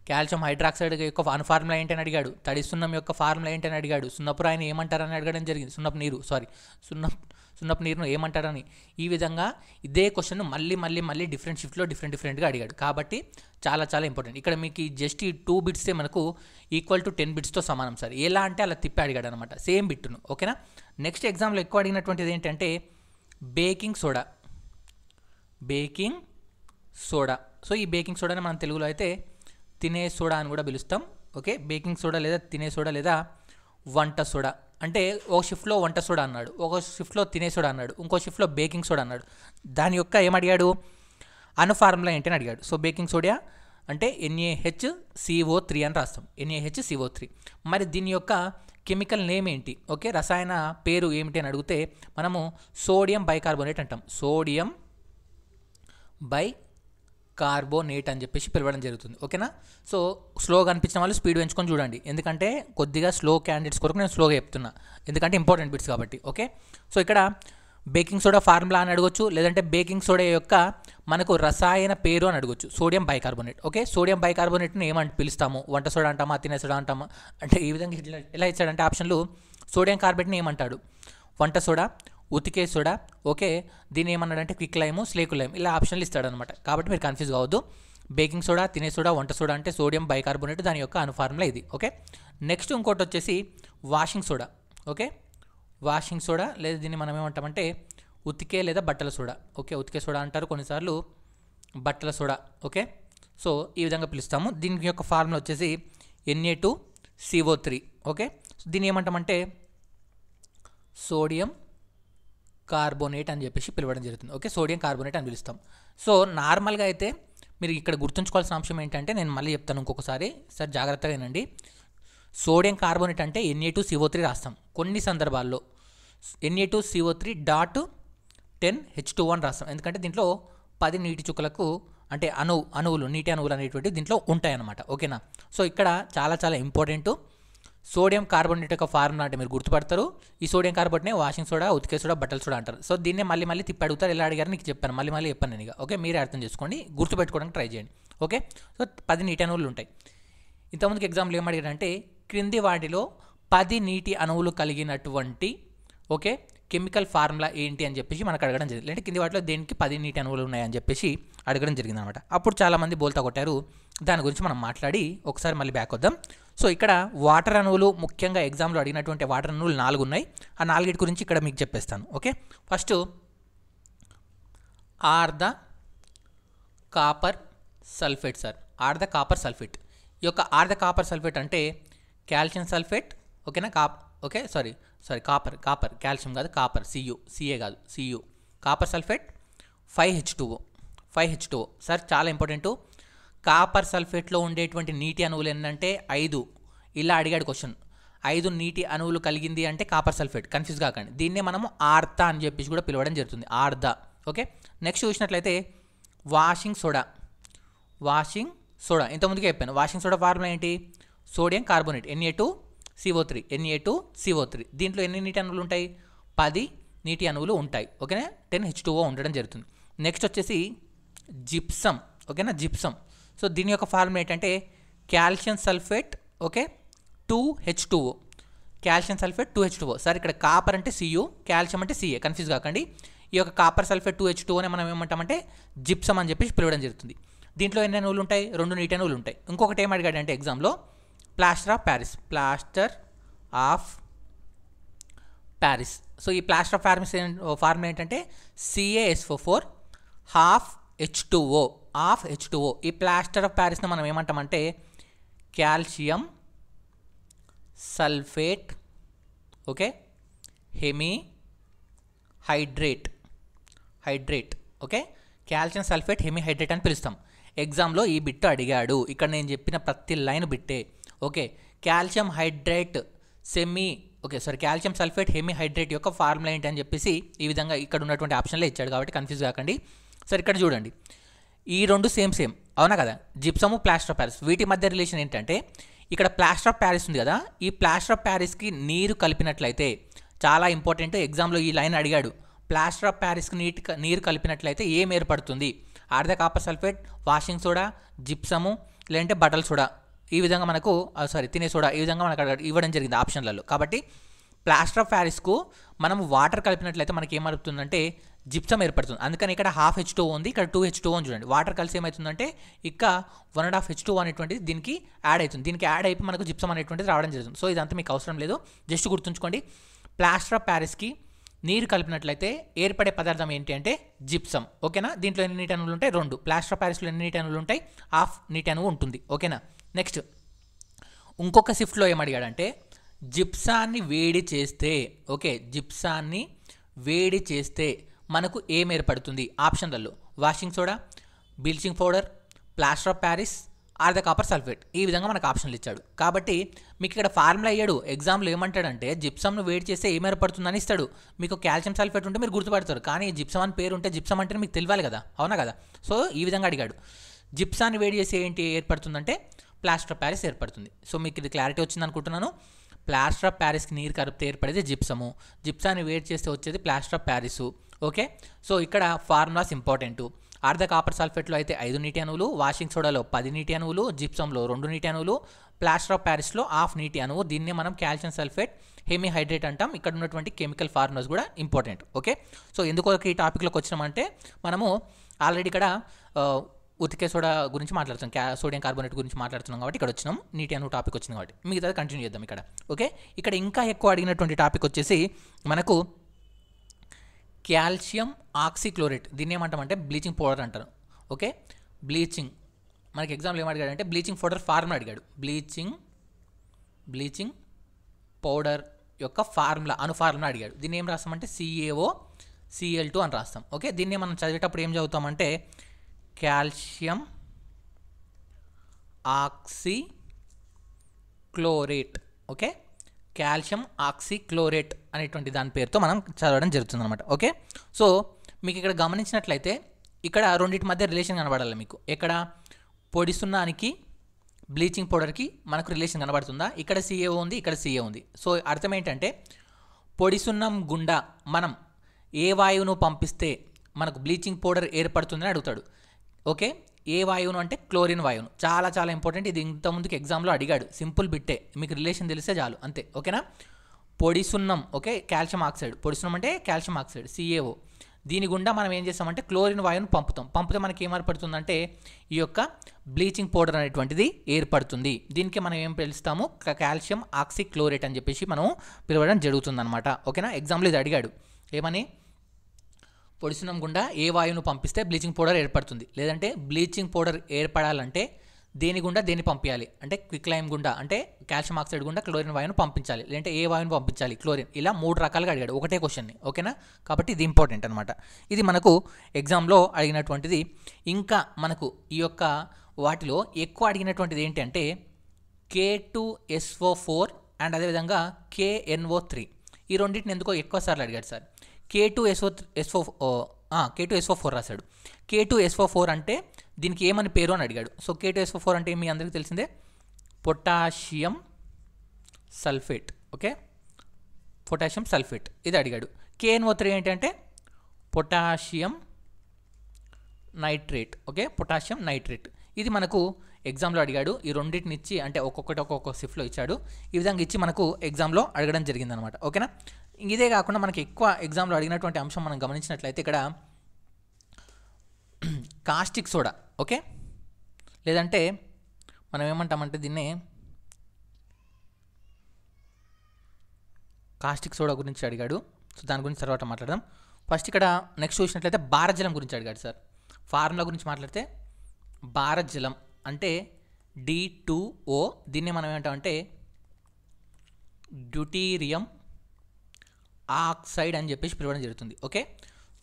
[SPEAKER 1] కాల్షియం హైడ్రాక్సైడ్ యొక్క అను ఫార్ములా ఏంటని అడిగాడు తడి సున్నం యొక్క ఫార్ములా ఏంటని అడిగాడు సున్నపు రాయిని ఏమంటారని అడగడం జరిగింది సున్నపు నీరు సారీ సున్నపు సున్నపు నీరును ఏమంటారని ఈ విధంగా ఇదే క్వశ్చన్ మళ్ళీ మళ్ళీ మళ్ళీ డిఫరెంట్ షిఫ్ట్లో డిఫరెంట్ డిఫరెంట్గా అడిగాడు కాబట్టి చాలా చాలా ఇంపార్టెంట్ ఇక్కడ మీకు జస్ట్ ఈ టూ బిట్సే మనకు ఈక్వల్ టు టెన్ బిట్స్తో సమానం సార్ ఎలా అంటే అలా తిప్పి అడిగాడు అనమాట సేమ్ బిట్టును ఓకేనా నెక్స్ట్ ఎగ్జామ్లో ఎక్కువ అడిగినటువంటిది ఏంటంటే baking soda baking soda so ఈ బేకింగ్ సోడాని మనం తెలుగులో అయితే తినే సోడా అని కూడా పిలుస్తాం ఓకే బేకింగ్ సోడా లేదా తినే సోడా లేదా వంట సోడా అంటే ఒక షిఫ్ట్లో వంట సోడా అన్నాడు ఒక షిఫ్ట్లో తినే సోడా అన్నాడు ఇంకో షిఫ్ట్లో బేకింగ్ సోడా అన్నాడు దాని యొక్క ఏమడిగాడు అను ఫార్ములా ఏంటని అడిగాడు సో బేకింగ్ సోడియా అంటే ఎన్ఏహెచ్ సిఓ త్రీ అని రాస్తాం ఎన్ఏహెచ్ సిఓ త్రీ మరి దీని యొక్క కెమికల్ నేమ్ ఏంటి ఓకే రసాయన పేరు ఏమిటి అని అడిగితే మనము సోడియం బైకార్బోనేట్ అంటాం సోడియం బై కార్బోనేట్ అని చెప్పేసి పిలవడం జరుగుతుంది ఓకేనా సో స్లోగా అనిపించిన వాళ్ళు స్పీడ్ పెంచుకొని చూడండి ఎందుకంటే కొద్దిగా స్లో క్యాండిడేట్స్ కొరకు నేను స్లోగా చెప్తున్నా ఎందుకంటే ఇంపార్టెంట్ బిట్స్ కాబట్టి ఓకే సో ఇక్కడ బేకింగ్ సోడా ఫార్ములా అని అడగొచ్చు లేదంటే బేకింగ్ సోడా యొక్క మనకు రసాయన పేరు అని అడగొచ్చు సోడియం బైకార్బోనేట్ ఓకే సోడియం బైకార్బోనేట్ని ఏమంటే పిలుస్తాము వంట సోడా అంటామా తినే సోడా అంటామా అంటే ఈ విధంగా ఎలా ఇచ్చాడంటే ఆప్షన్లు సోడియం కార్బోనేట్ని ఏమంటాడు వంట సోడా ఉతికేసుడా ఓకే దీని ఏమన్నాడంటే క్విక్ లైము స్లేకు లైమ్ ఇలా ఆప్షన్లు ఇస్తాడనమాట కాబట్టి మీరు కన్ఫ్యూజ్ కావద్దు బేకింగ్ సోడా తినే సోడా వంట సోడా అంటే సోడియం బైకార్బోనేట్ దాని యొక్క అనుఫార్ములా ఇది ఓకే నెక్స్ట్ ఇంకోటి వచ్చేసి washing soda okay washing soda లేదా దీన్ని మనం ఏమంటామంటే ఉతికే లేదా బట్టల సోడా ఓకే ఉతికే సోడా అంటారు కొన్నిసార్లు బట్టల సోడా ఓకే సో ఈ విధంగా పిలుస్తాము దీని యొక్క ఫార్ములా వచ్చేసి N A two C O three okay దీన్ని ఏమంటామంటే సోడియం కార్బోనేట్ అని చెప్పేసి పిలవడం జరుగుతుంది ఓకే సోడియం కార్బోనేట్ అని పిలుస్తాం సో నార్మల్గా అయితే మీరు ఇక్కడ గుర్తుంచుకోవాల్సిన అంశం ఏంటంటే నేను మళ్ళీ చెప్తాను ఇంకొకసారి సార్ జాగ్రత్తగా వినండి సోడియం కార్బోనేట్ అంటే ఎన్ఏ టూ సిఓ త్రీ రాస్తాం కొన్ని సందర్భాల్లో N A two C O three dot ten H two one రాస్తాం ఎందుకంటే దీంట్లో పది నీటి చుక్కలకు అంటే అణువు అణువులు నీటి అణువులు అనేటువంటి దీంట్లో ఉంటాయన్నమాట ఓకేనా సో ఇక్కడ చాలా చాలా ఇంపార్టెంటు సోడియం కార్బోనేట్ యొక్క ఫార్ములా అంటే మీరు గుర్తుపడతారు ఈ సోడియం కార్బోనేట్నే వాషింగ్ సోడా ఉతికే సోడా బట్టల సోడా అంటారు సో దీన్ని మళ్ళీ మళ్ళీ తిప్పి అడుగుతారు ఎలా అడిగారు నీకు చెప్పాను మళ్ళీ మళ్ళీ చెప్పాను నేను ఓకే మీరే అర్థం చేసుకోండి గుర్తుపెట్టుకోవడానికి ట్రై చేయండి ఓకే సో పది నీటి అణువులు ఉంటాయి ఇంతకుముందుకు ఎగ్జాంపుల్ ఏమడిగారంటే క్రింది వాటిలో పది నీటి అణువులు కలిగినటువంటి ఓకే కెమికల్ ఫార్ములా ఏంటి అని చెప్పేసి మనకు అడగడం జరిగింది అంటే కింది వాటిలో దేనికి పది నీటి అణువులు ఉన్నాయని చెప్పేసి అడగడం జరిగింది అనమాట అప్పుడు చాలామంది బోల్తా కొట్టారు దాని గురించి మనం మాట్లాడి ఒకసారి మళ్ళీ బ్యాక్ వద్దాం సో ఇక్కడ వాటర్ అణువులు ముఖ్యంగా ఎగ్జామ్లో అడిగినటువంటి వాటర్ అణువులు నాలుగు ఉన్నాయి ఆ నాలుగిటి గురించి ఇక్కడ మీకు చెప్పేస్తాను okay first or the copper sulphate sir or the copper sulphate ఈ యొక్క ఆర్ ద కాపర్ సల్ఫేట్ అంటే కాల్షియం సల్ఫేట్ ఓకేనా కా okay sorry sorry copper copper calcium కాదు కాపర్ సియు సిఏ కాదు C U copper sulphate five H two five H two sir చాలా ఇంపార్టెంటు కాపర్ సల్ఫేట్లో ఉండేటువంటి నీటి అణువులు ఏంటంటే ఐదు ఇలా అడిగాడు క్వశ్చన్ ఐదు నీటి అణువులు కలిగింది అంటే కాపర్ సల్ఫేట్ కన్ఫ్యూజ్ కాకండి దీన్నే మనము ఆర్త అని చెప్పేసి కూడా పిలవడం జరుగుతుంది ఆర్ద ఓకే నెక్స్ట్ చూసినట్లయితే వాషింగ్ సోడా వాషింగ్ సోడా ఇంతకుముందుకే చెప్పాను వాషింగ్ సోడా ఫార్ములా ఏంటి sodium carbonate N A two C O three N A two C O three దీంట్లో ఎన్ని నీటి అణువులు ఉంటాయి పది నీటి అణువులు ఉంటాయి ఓకేనా టెన్ హెచ్ టూఓ ఉండడం జరుగుతుంది నెక్స్ట్ వచ్చేసి జిప్సం ఓకేనా జిప్సం సో దీని యొక్క ఫార్ములా ఏంటంటే calcium sulphate okay two H two calcium sulphate two H two sir ఇక్కడ కాపర్ అంటే సియు కాల్షియం అంటే సిఏ కన్ఫ్యూజ్ కాకండి ఈ యొక్క copper sulphate two H two అని మనం ఏమంటామంటే జిప్సం అని చెప్పేసి పిలవడం జరుగుతుంది దీంట్లో ఎన్ని నూలు ఉంటాయి రెండు నీటి నూలు ఉంటాయి ఇంకొకటి ఏం అడిగాడు అంటే ఎగ్జామ్లో plaster of Paris plaster of Paris so ఈ ప్లాస్టర్ ఆఫ్ ఫార్మిస్ ఫార్ములా ఏంటంటే C A S O four half H two O of H two O ఈ ప్లాస్టర్ ఆఫ్ ప్యారిస్ని మనం ఏమంటామంటే calcium sulphate okay hemi hydrate hydrate okay calcium sulphate hemihydrate అని పిలుస్తాం ఎగ్జామ్లో ఈ బిట్ అడిగాడు ఇక్కడ నేను చెప్పిన ప్రతి లైన్ బిట్టే okay calcium hydrate semi okay sorry calcium sulphate hydrate యొక్క ఫార్ములా ఏంటి అని చెప్పేసి ఈ విధంగా ఇక్కడ ఉన్నటువంటి ఆప్షన్లో ఇచ్చాడు కాబట్టి కన్ఫ్యూజ్ కాకండి సరే ఇక్కడ చూడండి ఈ రెండు సేమ్ సేమ్ అవునా కదా జిప్సము ప్లాస్టర్ ఆఫ్ ప్యారిస్ వీటి మధ్య రిలేషన్ ఏంటంటే ఇక్కడ ప్లాస్టర్ ఆఫ్ ప్యారిస్ ఉంది కదా ఈ ప్లాస్టర్ ఆఫ్ ప్యారిస్కి నీరు కలిపినట్లయితే చాలా ఇంపార్టెంట్ ఎగ్జామ్లో ఈ లైన్ అడిగాడు ప్లాస్టర్ ఆఫ్ ప్యారిస్కి నీటి నీరు కలిపినట్లయితే ఏం ఏర్పడుతుంది అర్ధ copper sulphate washing soda gypsum లేదంటే బటల్ సోడా ఈ విధంగా మనకు సారీ తినే సోడా ఈ విధంగా మనకు ఇవ్వడం జరిగింది ఆప్షన్లలో కాబట్టి ప్లాస్టర్ ఆఫ్ ప్యారిస్కు మనం వాటర్ కలిపినట్లయితే మనకి ఏమవుతుందంటే జిప్సం ఏర్పడుతుంది అందుకని ఇక్కడ హాఫ్ హెచ్ టూ ఉంది ఇక్కడ టూ హెచ్ టూ అని చూడండి వాటర్ కలిసి ఏమవుతుందంటే ఇక one and half H two అనేటువంటిది దీనికి యాడ్ అవుతుంది దీనికి యాడ్ అయిపోయి మనకు జిప్సం అనేటువంటిది రావడం జరుగుతుంది సో ఇదంతా మీకు అవసరం లేదు జస్ట్ గుర్తుంచుకోండి ప్లాస్టర్ ఆఫ్ ప్యారిస్కి నీరు కలిపినట్లయితే ఏర్పడే పదార్థం ఏంటి అంటే జిప్సం ఓకేనా దీంట్లో ఎన్ని నీటి అణువులు ఉంటాయి రెండు ప్లాస్టర్ ఆఫ్ ప్యారిస్లో ఎన్ని నీటి అణువులు ఉంటాయి హాఫ్ నీటి అణువు ఉంటుంది ఓకేనా నెక్స్ట్ ఇంకొక షిఫ్ట్లో ఏమడిగాడంటే జిప్సాన్ని వేడి చేస్తే ఓకే జిప్సాన్ని వేడి చేస్తే మనకు ఏం ఏర్పడుతుంది ఆప్షన్లలో washing soda bleaching powder plaster of Paris or the copper sulphate ఈ విధంగా మనకు ఆప్షన్లు ఇచ్చాడు కాబట్టి మీకు ఇక్కడ ఫార్ములా అయ్యాడు ఎగ్జామ్లో ఏమంటాడంటే జిప్సమ్ను వేడి చేస్తే ఏం ఏర్పడుతుందని ఇస్తాడు మీకు కాల్షియం సల్ఫేట్ ఉంటే మీరు గుర్తుపడతారు కానీ జిప్సమ్ అని పేరు ఉంటే జిప్సమ్ అంటే మీకు తెలియాలి కదా అవునా కదా సో ఈ విధంగా అడిగాడు జిప్సాన్ని వేడి చేసి ఏంటి ఏర్పడుతుందంటే ప్లాస్టర్ ఆఫ్ ప్యారిస్ ఏర్పడుతుంది సో మీకు ఇది క్లారిటీ వచ్చింది అనుకుంటున్నాను ప్లాస్టర్ ఆఫ్ ప్యారిస్కి నీరు కరిపితే ఏర్పడేది జిప్సము జిప్సాన్ని వేడి చేస్తే వచ్చేది plaster of Paris okay so ఇక్కడ ఫార్ములాస్ ఇంపార్టెంట్ అర్ధ కాపర్ సల్ఫేట్లో అయితే ఐదు నీటి అణువులు వాషింగ్ సోడాలో పది నీటి అణువులు జిప్సంలో రెండు నీటి అణువులు ప్లాస్టర్ ఆఫ్ ప్యారిస్లో హాఫ్ నీటి అణువు దీన్ని మనం కాల్షియం సల్ఫేట్ హెమీహైడ్రేట్ అంటాం ఇక్కడ ఉన్నటువంటి కెమికల్ ఫార్ములాస్ కూడా ఇంపార్టెంట్ ఓకే సో ఎందుకు ఈ టాపిక్లోకి వచ్చినామంటే మనము ఆల్రెడీ ఇక్కడ ఉతికే సోడా గురించి మాట్లాడుతున్నాం క్యా సోడియం కార్బోనేట్ గురించి మాట్లాడుతున్నాం కాబట్టి ఇక్కడ వచ్చినాం నీటి అను టాపిక్ వచ్చింది కాబట్టి మిగతాది కంటిన్యూ చేద్దాం ఇక్కడ ఓకే ఇక్కడ ఇంకా ఎక్కువ అడిగినటువంటి టాపిక్ వచ్చేసి మనకు క్యాల్షియం ఆక్సిక్లోరేట్ దీన్ని ఏమంటామంటే బ్లీచింగ్ పౌడర్ అంటారు ఓకే బ్లీచింగ్ మనకి ఎగ్జాంపుల్ అడిగాడు అంటే బ్లీచింగ్ పౌడర్ ఫార్ములా అడిగాడు బ్లీచింగ్ బ్లీచింగ్ పౌడర్ యొక్క ఫార్ములా అను ఫార్ములా అడిగాడు దీన్ని ఏం రాస్తామంటే సిఏఓ సిఎల్ టూ అని రాస్తాం ఓకే దీన్ని మనం చదివేటప్పుడు ఏం చదువుతామంటే calcium oxy chlorate okay calcium oxychlorate అనేటువంటి దాని పేరుతో మనం చదవడం జరుగుతుంది అనమాట ఓకే సో మీకు ఇక్కడ గమనించినట్లయితే ఇక్కడ రెండింటి మధ్య రిలేషన్ కనబడాలి మీకు ఎక్కడ పొడి సున్నానికి బ్లీచింగ్ పౌడర్కి మనకు రిలేషన్ కనబడుతుందా ఇక్కడ సీఏఓ ఉంది ఇక్కడ సీఏ ఉంది సో అర్థం ఏంటంటే పొడి సున్నం గుండా మనం ఏ వాయువును పంపిస్తే మనకు బ్లీచింగ్ పౌడర్ ఏర్పడుతుందని అడుగుతాడు ఓకే ఏ వాయువును అంటే క్లోరిన్ వాయువును చాలా చాలా ఇంపార్టెంట్ ఇది ఇంతకుముందుకు ఎగ్జామ్లో అడిగాడు సింపుల్ బిట్టే మీకు రిలేషన్ తెలిస్తే చాలు అంతే ఓకేనా పొడి సున్నం ఓకే కాల్షియం ఆక్సైడ్ పొడి సున్నం అంటే కాల్షియం ఆక్సైడ్ సిఏఓ దీని గుండా మనం ఏం చేస్తామంటే క్లోరిన్ వాయువును పంపుతాం పంపితే మనకి ఏమర్పడుతుందంటే ఈ యొక్క బ్లీచింగ్ పౌడర్ అనేటువంటిది ఏర్పడుతుంది దీనికి మనం ఏం పిలుస్తాము కాల్షియం ఆక్సిక్లోరేట్ అని చెప్పేసి మనం పిలవడం జరుగుతుందనమాట ఓకేనా ఎగ్జాంపుల్ ఇది అడిగాడు ఏమని పొడిసినం గుండా ఏ వాయువును పంపిస్తే బ్లీచింగ్ పౌడర్ ఏర్పడుతుంది లేదంటే బ్లీచింగ్ పౌడర్ ఏర్పడాలంటే దేని గుండా దేన్ని పంపించాలి అంటే క్విక్ లైమ్ గుండా అంటే కాల్షియం ఆక్సైడ్ గుండా క్లోరిన్ వాయువును పంపించాలి లేదంటే ఏ వాయువును పంపించాలి క్లోరిన్ ఇలా మూడు రకాలుగా అడిగాడు ఒకటే క్వశ్చన్ని ఓకేనా కాబట్టి ఇది ఇంపార్టెంట్ అనమాట ఇది మనకు ఎగ్జామ్లో అడిగినటువంటిది ఇంకా మనకు ఈ యొక్క వాటిలో ఎక్కువ అడిగినటువంటిది ఏంటంటే K two S O four and అదేవిధంగా కేఎన్ఓ త్రీ ఈ రెండింటిని ఎందుకో ఎక్కువ సార్లు అడిగాడు sir K two S O S O K two S O four రాశాడు కే టూ ఎస్ఓ ఫోర్ అంటే దీనికి ఏమని పేరు అని అడిగాడు so K two S O four అంటే మీ అందరికీ తెలిసిందే potassium sulphate okay potassium sulphate ఇది అడిగాడు కేఎన్ఓ త్రీ ఏంటంటే potassium nitrate okay potassium nitrate ఇది మనకు ఎగ్జామ్లో అడిగాడు ఈ రెండింటిని ఇచ్చి అంటే ఒక్కొక్కటి ఒక్కొక్క షిఫ్ట్లో ఇచ్చాడు ఈ విధంగా ఇచ్చి మనకు ఎగ్జామ్లో అడగడం జరిగిందనమాట ఓకేనా ఇదే కాకుండా మనకి ఎక్కువ ఎగ్జామ్లో అడిగినటువంటి అంశం మనం గమనించినట్లయితే ఇక్కడ కాస్టిక్ సోడా ఓకే లేదంటే మనం ఏమంటామంటే దీన్ని కాస్టిక్ సోడా గురించి అడిగాడు సో దాని గురించి తర్వాత మాట్లాడదాం ఫస్ట్ ఇక్కడ నెక్స్ట్ చూసినట్లయితే భారజలం గురించి అడిగాడు సార్ ఫార్ములా గురించి మాట్లాడితే భారజలం అంటే డి టూ ఓ దీన్ని మనం ఏమంటామంటే డ్యూటీరియం ఆక్సైడ్ అని చెప్పేసి పిలవడం జరుగుతుంది ఓకే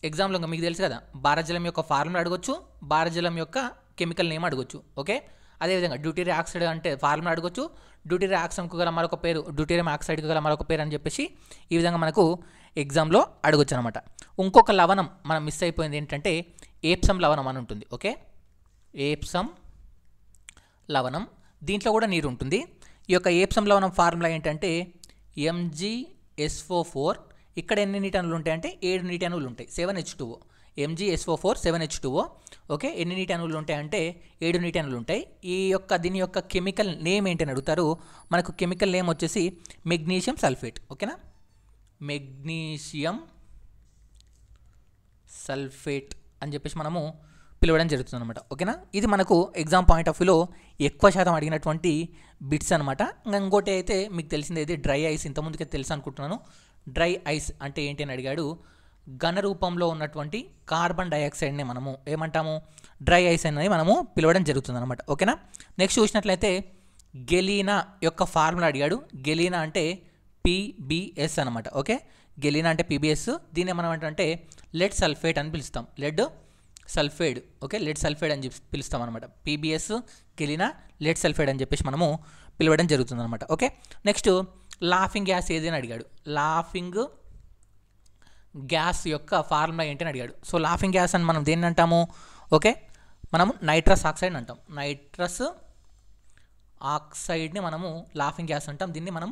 [SPEAKER 1] ఎగ్జామ్లో ఇంకా మీకు తెలుసు కదా భారజలం యొక్క ఫార్ములా అడగొచ్చు భారజలం యొక్క కెమికల్ నేమ్ అడగొచ్చు ఓకే అదేవిధంగా డ్యూటీరియా ఆక్సైడ్ అంటే ఫార్ములా అడగొచ్చు డ్యూటీరియా ఆక్సైడ్కు గల మరొక పేరు డ్యూటీరియం ఆక్సైడ్కు గల మరొక పేరు అని చెప్పేసి ఈ విధంగా మనకు ఎగ్జామ్లో అడగొచ్చు అనమాట ఇంకొక లవణం మనం మిస్ అయిపోయింది ఏంటంటే ఏప్సం లవణం అని ఉంటుంది ఓకే ఏప్సం లవణం దీంట్లో కూడా నీరు ఉంటుంది ఈ యొక్క ఏప్సం లవణం ఫార్ములా ఏంటంటే ఎంజీఎస్ఓ ఫోర్ ఇక్కడ ఎన్ని నీటనులు ఉంటాయి అంటే ఏడు నీటి అనువులు ఉంటాయి seven H two O M G S O four seven H two O okay ఎన్ని అనువులు ఉంటాయి అంటే ఏడు నీటనులు ఉంటాయి ఈ యొక్క దీని యొక్క కెమికల్ నేమ్ ఏంటని అడుగుతారు మనకు కెమికల్ నేమ్ వచ్చేసి మెగ్నీషియం సల్ఫేట్ ఓకేనా మెగ్నీషియం సల్ఫేట్ అని చెప్పేసి మనము పిలవడం జరుగుతుంది అనమాట ఓకేనా ఇది మనకు ఎగ్జామ్ పాయింట్ ఆఫ్ వ్యూలో ఎక్కువ శాతం అడిగినటువంటి బిట్స్ అనమాట ఇంకోటి అయితే మీకు తెలిసింది అయితే డ్రై ఐస్ ఇంతకుముందుకే తెలుసు అనుకుంటున్నాను డ్రై ఐస్ అంటే ఏంటి అని అడిగాడు ఘన రూపంలో ఉన్నటువంటి కార్బన్ డైఆక్సైడ్ని మనము ఏమంటాము డ్రై ఐస్ అనేది మనము పిలవడం జరుగుతుంది అనమాట ఓకేనా నెక్స్ట్ చూసినట్లయితే గెలీనా యొక్క ఫార్ములా అడిగాడు గెలీనా అంటే పీబీఎస్ అనమాట ఓకే గెలీనా అంటే పీబీఎస్ దీన్ని మనం ఏంటంటే లెడ్ సల్ఫేట్ అని పిలుస్తాం lead sulphate okay lead sulphate అని చెప్పి పిలుస్తాం అనమాట పీబీఎస్ గెలినా లెడ్ సల్ఫేడ్ అని చెప్పేసి మనము పిలవడం జరుగుతుంది అనమాట ఓకే నెక్స్ట్ లాఫింగ్ గ్యాస్ ఏది అని అడిగాడు లాఫింగ్ గ్యాస్ యొక్క ఫార్ములా ఏంటి అని అడిగాడు సో లాఫింగ్ గ్యాస్ అని మనం దేన్ని అంటాము ఓకే మనము నైట్రస్ ఆక్సైడ్ అంటాం నైట్రస్ ఆక్సైడ్ని మనము లాఫింగ్ గ్యాస్ అంటాం దీన్ని మనం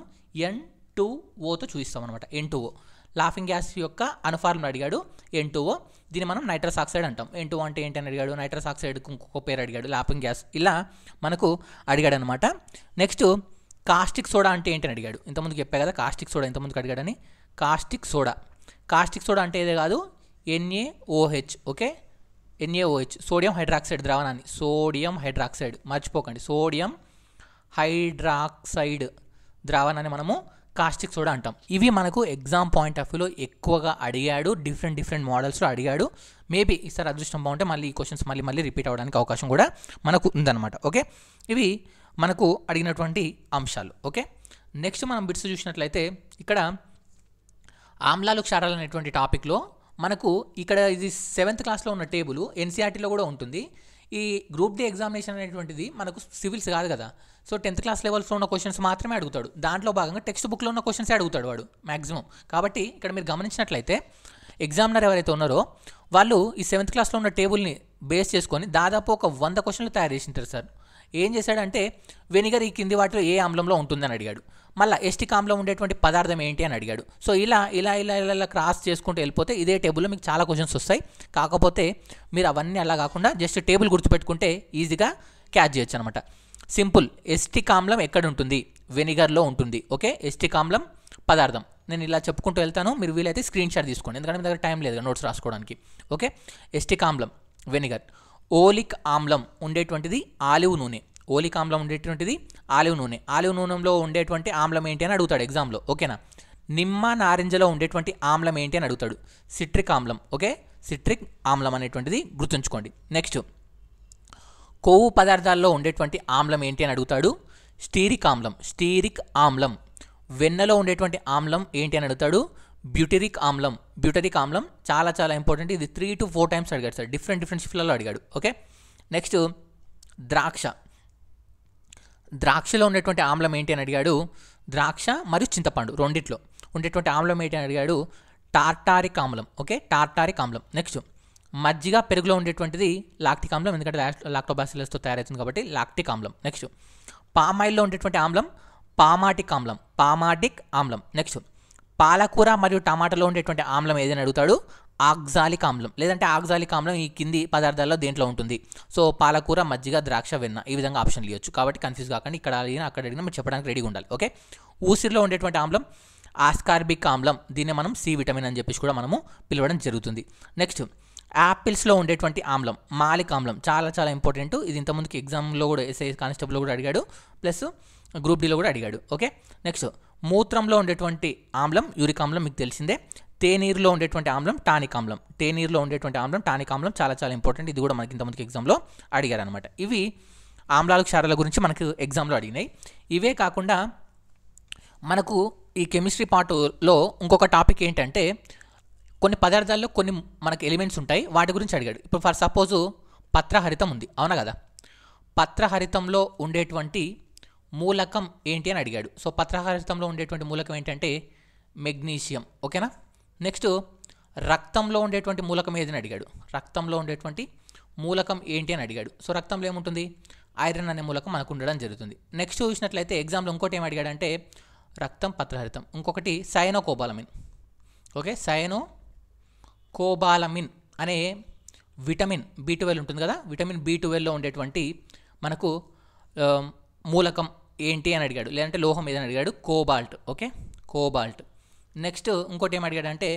[SPEAKER 1] ఎన్ టూ ఓతో చూపిస్తాం అనమాట N two O laughing gas యొక్క అనుఫార్ములు అడిగాడు ఎన్ టూ ఓ దీన్ని మనం నైట్రస్ ఆక్సైడ్ అంటాం ఎన్ టూ అంటే ఏంటని అడిగాడు నైట్రస్ ఆక్సైడ్ ఇంకొక పేరు అడిగాడు లాఫింగ్ గ్యాస్ ఇలా మనకు అడిగాడు అనమాట నెక్స్ట్ కాస్టిక్ సోడా అంటే ఏంటని అడిగాడు ఇంతకుముందు చెప్పా కదా కాస్టిక్ సోడా ఇంతకుముందుకు అడిగాడని కాస్టిక్ సోడా కాస్టిక్ సోడా అంటే ఏదే కాదు N A O H okay N A O H sodium hydroxide ద్రావణాన్ని సోడియం హైడ్రాక్సైడ్ మర్చిపోకండి సోడియం హైడ్రాక్సైడ్ ద్రావణాన్ని మనము కాస్టిక్ సోడా అంటాం ఇవి మనకు ఎగ్జామ్ పాయింట్ ఆఫ్ వ్యూలో ఎక్కువగా అడిగాడు డిఫరెంట్ డిఫరెంట్ మోడల్స్లో అడిగాడు మేబీ ఈసారి అదృష్టం బాగుంటే మళ్ళీ ఈ క్వశ్చన్స్ మళ్ళీ మళ్ళీ రిపీట్ అవ్వడానికి అవకాశం కూడా మనకు ఉందన్నమాట ఓకే ఇవి మనకు అడిగినటువంటి అంశాలు ఓకే నెక్స్ట్ మనం బిట్స్ చూసినట్లయితే ఇక్కడ ఆమ్లాలు క్షారాలు అనేటువంటి టాపిక్లో మనకు ఇక్కడ ఇది సెవెంత్ క్లాస్లో ఉన్న టేబుల్ ఎన్సీఆర్టీలో కూడా ఉంటుంది ఈ గ్రూప్ డి ఎగ్జామినేషన్ అనేటువంటిది మనకు సివిల్స్ కాదు కదా సో టెన్త్ క్లాస్ లెవెల్స్లో ఉన్న క్వశ్చన్స్ మాత్రమే అడుగుతాడు దాంట్లో భాగంగా టెక్స్ట్ బుక్లో ఉన్న క్వశ్చన్సే అడుగుతాడు వాడు మ్యాక్సిమం కాబట్టి ఇక్కడ మీరు గమనించినట్లయితే ఎగ్జామినర్ ఎవరైతే ఉన్నారో వాళ్ళు ఈ సెవెంత్ క్లాస్లో ఉన్న టేబుల్ని బేస్ చేసుకొని దాదాపు ఒక వంద క్వశ్చన్లు తయారు చేసింటారు సార్ ఏం చేశాడంటే వెనిగర్ ఈ కింది వాటిలో ఏ ఆమ్లంలో ఉంటుందని అడిగాడు మళ్ళీ ఎస్టిక్ ఉండేటువంటి పదార్థం ఏంటి అని అడిగాడు సో ఇలా ఇలా ఇలా ఇలా ఇలా క్రాస్ చేసుకుంటూ వెళ్ళిపోతే ఇదే టేబుల్లో మీకు చాలా క్వశ్చన్స్ వస్తాయి కాకపోతే మీరు అవన్నీ అలా కాకుండా జస్ట్ టేబుల్ గుర్తుపెట్టుకుంటే ఈజీగా క్యాచ్ చేయొచ్చు అనమాట సింపుల్ ఎస్టికామ్లం ఎక్కడ ఉంటుంది వెనిగర్లో ఉంటుంది ఓకే ఎస్టికామ్లం పదార్థం నేను ఇలా చెప్పుకుంటూ వెళ్తాను మీరు వీలైతే స్క్రీన్ షాట్ తీసుకోండి ఎందుకంటే మీ దగ్గర టైం లేదు నోట్స్ రాసుకోవడానికి ఓకే ఎస్టికామ్లం వెనిగర్ ఓలిక్ ఆమ్లం ఉండేటువంటిది ఆలివ్ నూనె ఓలిక్ ఆమ్లం ఉండేటువంటిది ఆలివ్ నూనె ఆలివ్ నూనెలో ఉండేటువంటి ఆమ్లం ఏంటి అని అడుగుతాడు ఎగ్జామ్లో ఓకేనా నిమ్మ నారింజలో ఉండేటువంటి ఆమ్లం ఏంటి అని అడుగుతాడు సిట్రిక్ ఆమ్లం ఓకే సిట్రిక్ ఆమ్లం అనేటువంటిది గుర్తుంచుకోండి నెక్స్ట్ కొవ్వు పదార్థాల్లో ఉండేటువంటి ఆమ్లం ఏంటి అని అడుగుతాడు స్టీరిక్ ఆమ్లం స్టీరిక్ ఆమ్లం వెన్నలో ఉండేటువంటి ఆమ్లం ఏంటి అని అడుగుతాడు బ్యూటెరిక్ ఆమ్లం బ్యూటరిక్ ఆమ్లం చాలా చాలా ఇంపార్టెంట్ ఇది త్రీ టు ఫోర్ టైమ్స్ అడిగాడు సార్ డిఫరెంట్ డిఫరెంట్ షిఫ్ట్లలో అడిగాడు ఓకే నెక్స్ట్ ద్రాక్ష ద్రాక్షలో ఉండేటువంటి ఆమ్లం ఏంటి అని అడిగాడు ద్రాక్ష మరియు చింతపండు రెండిట్లో ఉండేటువంటి ఆమ్లం ఏంటి అని అడిగాడు టార్టారిక్ ఆమ్లం ఓకే టార్టారిక్ ఆమ్లం నెక్స్ట్ మజ్జిగ పెరుగులో ఉండేటువంటిది లాక్టిక్ ఆమ్లం ఎందుకంటే లాక్టోబాసిలస్తో తయారవుతుంది కాబట్టి లాక్టిక్ ఆమ్లం నెక్స్ట్ పామాయిల్లో ఉండేటువంటి ఆమ్లం పామాటిక్ ఆమ్లం పామాటిక్ ఆమ్లం నెక్స్ట్ పాలకూర మరియు టమాటాలో ఉండేటువంటి ఆమ్లం ఏదైనా అడుగుతాడు ఆక్సాలిక్ ఆమ్లం లేదంటే ఆక్సాలిక్ ఆమ్లం ఈ కింది పదార్థాల్లో దేంట్లో ఉంటుంది సో పాలకూర మజ్జిగ ద్రాక్ష వెన్న ఈ విధంగా ఆప్షన్లు ఇవ్వచ్చు కాబట్టి కన్ఫ్యూజ్ కాకుండా ఇక్కడ అడిగినా అక్కడ అడిగినా మీరు చెప్పడానికి రెడీగా ఉండాలి ఓకే ఊసిరిలో ఉండేటువంటి ఆమ్లం ఆస్కార్బిక్ ఆమ్లం దీన్ని మనం సి విటమిన్ అని చెప్పేసి కూడా మనము పిలవడం జరుగుతుంది నెక్స్ట్ యాపిల్స్లో ఉండేటువంటి ఆమ్లం మాలిక్ ఆమ్లం చాలా చాలా ఇంపార్టెంట్ ఇది ఇంతకుముందుకి ఎగ్జామ్లో కూడా ఎస్ఐ కానిస్టేబుల్లో కూడా అడిగాడు ప్లస్ గ్రూప్ డీలో కూడా అడిగాడు ఓకే నెక్స్ట్ మూత్రంలో ఉండేటువంటి ఆమ్లం యూరిక్ ఆమ్లం మీకు తెలిసిందే తేనీరులో ఉండేటువంటి ఆమ్లం టానిక్ ఆమ్లం తేనీరులో ఉండేటువంటి ఆమ్లం టానిక్ ఆమ్లం చాలా చాలా ఇంపార్టెంట్ ఇది కూడా మనకి ఇంతమందికి ఎగ్జామ్లో అడిగారు అనమాట ఇవి ఆమ్లాలు క్షారాల గురించి మనకు ఎగ్జామ్లో అడిగినాయి ఇవే కాకుండా మనకు ఈ కెమిస్ట్రీ పాటులో ఇంకొక టాపిక్ ఏంటంటే కొన్ని పదార్థాల్లో కొన్ని మనకు ఎలిమెంట్స్ ఉంటాయి వాటి గురించి అడిగాడు ఇప్పుడు ఫర్ సపోజు పత్రహరితం ఉంది అవునా కదా పత్రహరితంలో ఉండేటువంటి మూలకం ఏంటి అని అడిగాడు సో పత్రహారితంలో ఉండేటువంటి మూలకం ఏంటంటే మెగ్నీషియం ఓకేనా నెక్స్ట్ రక్తంలో ఉండేటువంటి మూలకం ఏదని అడిగాడు రక్తంలో ఉండేటువంటి మూలకం ఏంటి అని అడిగాడు సో రక్తంలో ఏముంటుంది ఐరన్ అనే మూలకం మనకు ఉండడం జరుగుతుంది నెక్స్ట్ చూసినట్లయితే ఎగ్జామ్లో ఇంకోటి ఏం అడిగాడంటే రక్తం పత్రహరితం ఇంకొకటి cyanocobalamin okay cyanocobalamin అనే విటమిన్ బీ ఉంటుంది కదా విటమిన్ బీ ఉండేటువంటి మనకు మూలకం ఏంటి అని అడిగాడు లేదంటే లోహం ఏదని అడిగాడు కోబాల్ట్ ఓకే కోబాల్ట్ నెక్స్ట్ ఇంకోటి ఏం అంటే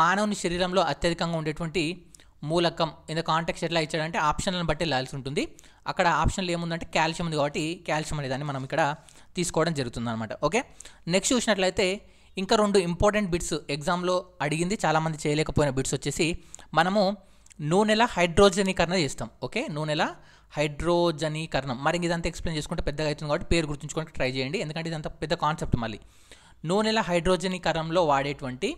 [SPEAKER 1] మానవుని శరీరంలో అత్యధికంగా ఉండేటువంటి మూలకం ఇంత ద ఎట్లా ఇచ్చాడంటే ఆప్షన్లను బట్టి వెళ్ళాల్సి ఉంటుంది అక్కడ ఆప్షన్లు ఏముందంటే కాల్షియం ఉంది కాబట్టి కాల్షియం అనేదాన్ని మనం ఇక్కడ తీసుకోవడం జరుగుతుంది అనమాట ఓకే నెక్స్ట్ చూసినట్లయితే ఇంకా రెండు ఇంపార్టెంట్ బిట్స్ ఎగ్జామ్లో అడిగింది చాలామంది చేయలేకపోయిన బిట్స్ వచ్చేసి మనము నూనెల హైడ్రోజనీకరణ చేస్తాం ఓకే నూనెల హైడ్రోజనీకరణం మరి ఇదంతా ఎక్స్ప్లెయిన్ చేసుకుంటే పెద్దగా అవుతుంది కాబట్టి పేరు గుర్తుంచుకోవడానికి ట్రై చేయండి ఎందుకంటే ఇదంతా పెద్ద కాన్సెప్ట్ మళ్ళీ నూనెల హైడ్రోజనీకరణంలో వాడేటువంటి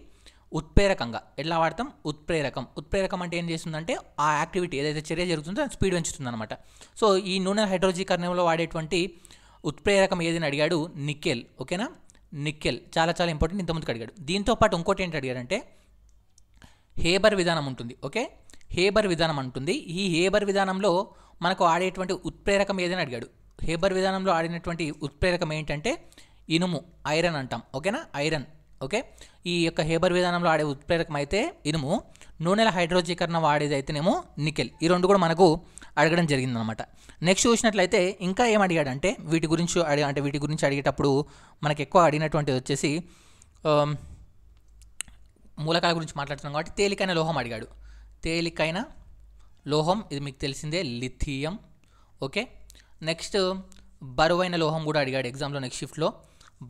[SPEAKER 1] ఉత్ప్రేరకంగా ఎలా వాడతాం ఉత్ప్రేరకం ఉత్ప్రేరకం అంటే ఏం చేస్తుందంటే ఆ యాక్టివిటీ ఏదైతే చర్య జరుగుతుందో దాని స్పీడ్ పెంచుతుంది అనమాట సో ఈ నూనె హైడ్రోజీకరణంలో వాడేటువంటి ఉత్ప్రేరకం ఏదని అడిగాడు నిక్కెల్ ఓకేనా నిక్కెల్ చాలా చాలా ఇంపార్టెంట్ ఇంతకుముందుకు అడిగాడు దీంతో పాటు ఇంకోటి ఏంటి అడిగాడంటే హేబర్ విధానం ఉంటుంది ఓకే హేబర్ విధానం ఉంటుంది ఈ హేబర్ విధానంలో మనకు ఆడేటువంటి ఉత్ప్రేరకం ఏదని అడిగాడు హేబర్ విధానంలో ఆడినటువంటి ఉత్ప్రేరకం ఏంటంటే ఇనుము ఐరన్ అంటాం ఓకేనా ఐరన్ ఓకే ఈ యొక్క హేబర్ విధానంలో ఆడే ఉత్ప్రేరకం అయితే ఇనుము నూనెల హైడ్రోజీకరణ వాడేది అయితేనేమో నికెల్ ఈ రెండు కూడా మనకు అడగడం జరిగిందనమాట నెక్స్ట్ చూసినట్లయితే ఇంకా ఏం అడిగాడంటే వీటి గురించి అడిగా అంటే వీటి గురించి అడిగేటప్పుడు మనకు ఎక్కువ అడిగినటువంటిది వచ్చేసి మూలకాల గురించి మాట్లాడుతున్నాం కాబట్టి తేలికైన లోహం అడిగాడు తేలికైన లోహం ఇది మీకు తెలిసిందే లిథియం ఓకే నెక్స్ట్ బరువైన లోహం కూడా అడిగాడు ఎగ్జామ్లో నెక్స్ట్ షిఫ్ట్లో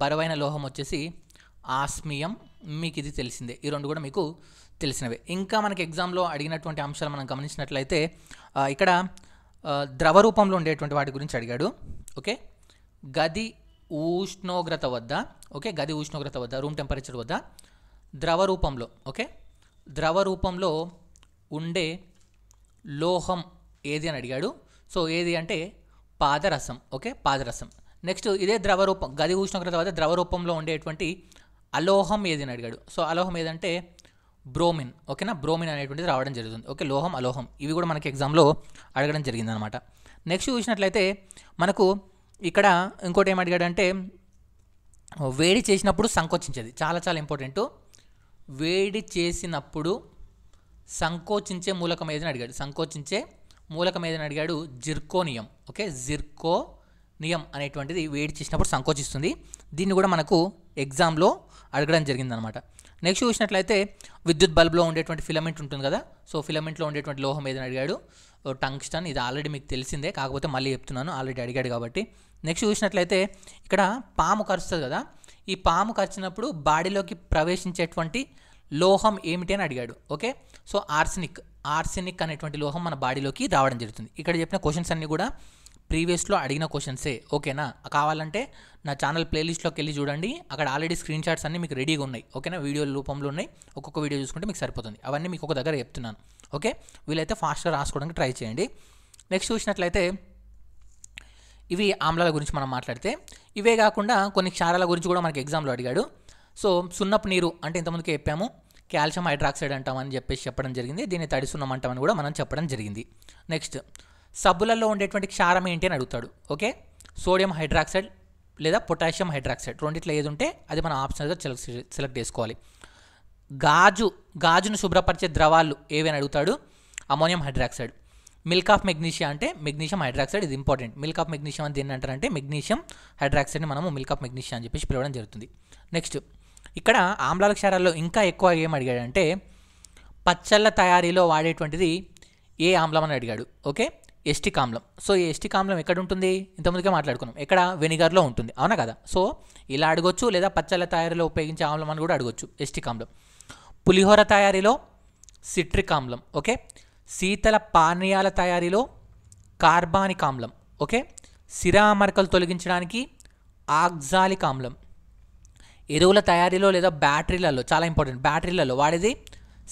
[SPEAKER 1] బరువైన లోహం వచ్చేసి ఆస్మియం మీకు ఇది తెలిసిందే ఈ రెండు కూడా మీకు తెలిసినవే ఇంకా మనకి ఎగ్జామ్లో అడిగినటువంటి అంశాలు మనం గమనించినట్లయితే ఇక్కడ ద్రవ రూపంలో ఉండేటువంటి వాటి గురించి అడిగాడు ఓకే గది ఉష్ణోగ్రత వద్ద ఓకే గది ఉష్ణోగ్రత వద్ద రూమ్ టెంపరేచర్ వద్ద ద్రవ రూపంలో ఓకే ద్రవ రూపంలో ఉండే లోహం ఏది అని అడిగాడు సో ఏది అంటే పాదరసం ఓకే పాదరసం నెక్స్ట్ ఇదే ద్రవరూపం గది ఉష్ణోగ్రత వద్ద ద్రవరూపంలో ఉండేటువంటి అలోహం ఏది అని అడిగాడు సో అలోహం ఏదంటే బ్రోమిన్ ఓకేనా బ్రోమిన్ అనేటువంటిది రావడం జరుగుతుంది ఓకే లోహం అలోహం ఇవి కూడా మనకి ఎగ్జామ్లో అడగడం జరిగిందనమాట నెక్స్ట్ చూసినట్లయితే మనకు ఇక్కడ ఇంకోటి ఏం అడిగాడంటే వేడి చేసినప్పుడు సంకోచించేది చాలా చాలా ఇంపార్టెంటు వేడి చేసినప్పుడు సంకోచించే మూలకం ఏదని అడిగాడు సంకోచించే మూలకం ఏదని అడిగాడు జిర్కోనియం ఓకే జిర్కో నియం అనేటువంటిది వేడి చేసినప్పుడు సంకోచిస్తుంది దీన్ని కూడా మనకు ఎగ్జామ్లో అడగడం జరిగిందనమాట నెక్స్ట్ చూసినట్లయితే విద్యుత్ బల్బ్లో ఉండేటువంటి ఫిలమెంట్ ఉంటుంది కదా సో ఫిలమెంట్లో ఉండేటువంటి లోహం ఏదని అడిగాడు టంగ్స్టన్ ఇది ఆల్రెడీ మీకు తెలిసిందే కాకపోతే మళ్ళీ చెప్తున్నాను ఆల్రెడీ అడిగాడు కాబట్టి నెక్స్ట్ చూసినట్లయితే ఇక్కడ పాము కరుస్తుంది కదా ఈ పాము కరిచినప్పుడు బాడీలోకి ప్రవేశించేటువంటి లోహం ఏమిటి అని అడిగాడు ఓకే సో ఆర్సినిక్ ఆర్సినిక్ అనేటువంటి లోహం మన బాడీలోకి రావడం జరుగుతుంది ఇక్కడ చెప్పిన క్వశ్చన్స్ అన్నీ కూడా ప్రీవియస్లో అడిగిన క్వశ్చన్సే ఓకేనా కావాలంటే నా ఛానల్ ప్లేలిస్ట్లోకి వెళ్ళి చూడండి అక్కడ ఆల్రెడీ స్క్రీన్ షాట్స్ అన్నీ మీకు రెడీగా ఉన్నాయి ఓకేనా వీడియో రూపంలో ఉన్నాయి ఒక్కొక్క వీడియో చూసుకుంటే మీకు సరిపోతుంది అవన్నీ మీకు ఒక దగ్గర చెప్తున్నాను ఓకే వీలైతే ఫాస్ట్గా రాసుకోవడానికి ట్రై చేయండి నెక్స్ట్ చూసినట్లయితే ఇవి ఆమ్లాల గురించి మనం మాట్లాడితే ఇవే కాకుండా కొన్ని క్షారాల గురించి కూడా మనకి ఎగ్జామ్లో అడిగాడు సో సున్నపు నీరు అంటే ఇంతమందికి చెప్పాము కాల్షియం హైడ్రాక్సైడ్ అంటామని చెప్పేసి చెప్పడం జరిగింది దీన్ని తడి సున్నం అంటామని కూడా మనం చెప్పడం జరిగింది నెక్స్ట్ సబ్బులలో ఉండేటువంటి క్షారం ఏంటి అని అడుగుతాడు ఓకే సోడియం హైడ్రాక్సైడ్ లేదా పొటాషియం హైడ్రాక్సైడ్ రెండిట్లో ఏది ఉంటే అది మనం ఆప్షనల్గా సెలెక్ట్ సెలెక్ట్ చేసుకోవాలి గాజు గాజును శుభ్రపరిచే ద్రవాలు ఏవి అని అడుగుతాడు ammonium hydroxide milk of magnesia అంటే మెగ్నీషియం హైడ్రాక్సైడ్ ఇది ఇంపార్టెంట్ మిల్క్ ఆఫ్ మెగ్నీషియం అని దేని అంటారంటే మెగ్నీషియం హైడ్రాక్సైడ్ని మనము మిల్క్ ఆఫ్ మెగ్నీషియా అని చెప్పేసి పిలవడం జరుగుతుంది నెక్స్ట్ ఇక్కడ ఆమ్లాల క్షారాల్లో ఇంకా ఎక్కువ ఏం అడిగాడంటే పచ్చళ్ళ తయారీలో వాడేటువంటిది ఏ ఆమ్లం అని అడిగాడు ఓకే ఎస్టిక్ ఆమ్లం సో ఈ ఎస్టిక్ ఆమ్లం ఎక్కడ ఉంటుంది ఇంతకుముందుకే మాట్లాడుకున్నాం ఎక్కడ వెనిగర్లో ఉంటుంది అవునా కదా సో ఇలా అడగొచ్చు లేదా పచ్చళ్ళ తయారీలో ఉపయోగించే ఆమ్లం అని కూడా అడగొచ్చు ఎస్టిక్ ఆమ్లం పులిహోర తయారీలో సిట్రిక్ ఆమ్లం ఓకే శీతల పానీయాల తయారీలో కార్బానిక్ ఆమ్లం ఓకే సిరామరకలు తొలగించడానికి ఆగ్జాలిక్ ఆమ్లం ఎరువుల తయారీలో లేదా బ్యాటరీలలో చాలా ఇంపార్టెంట్ బ్యాటరీలలో వాడేది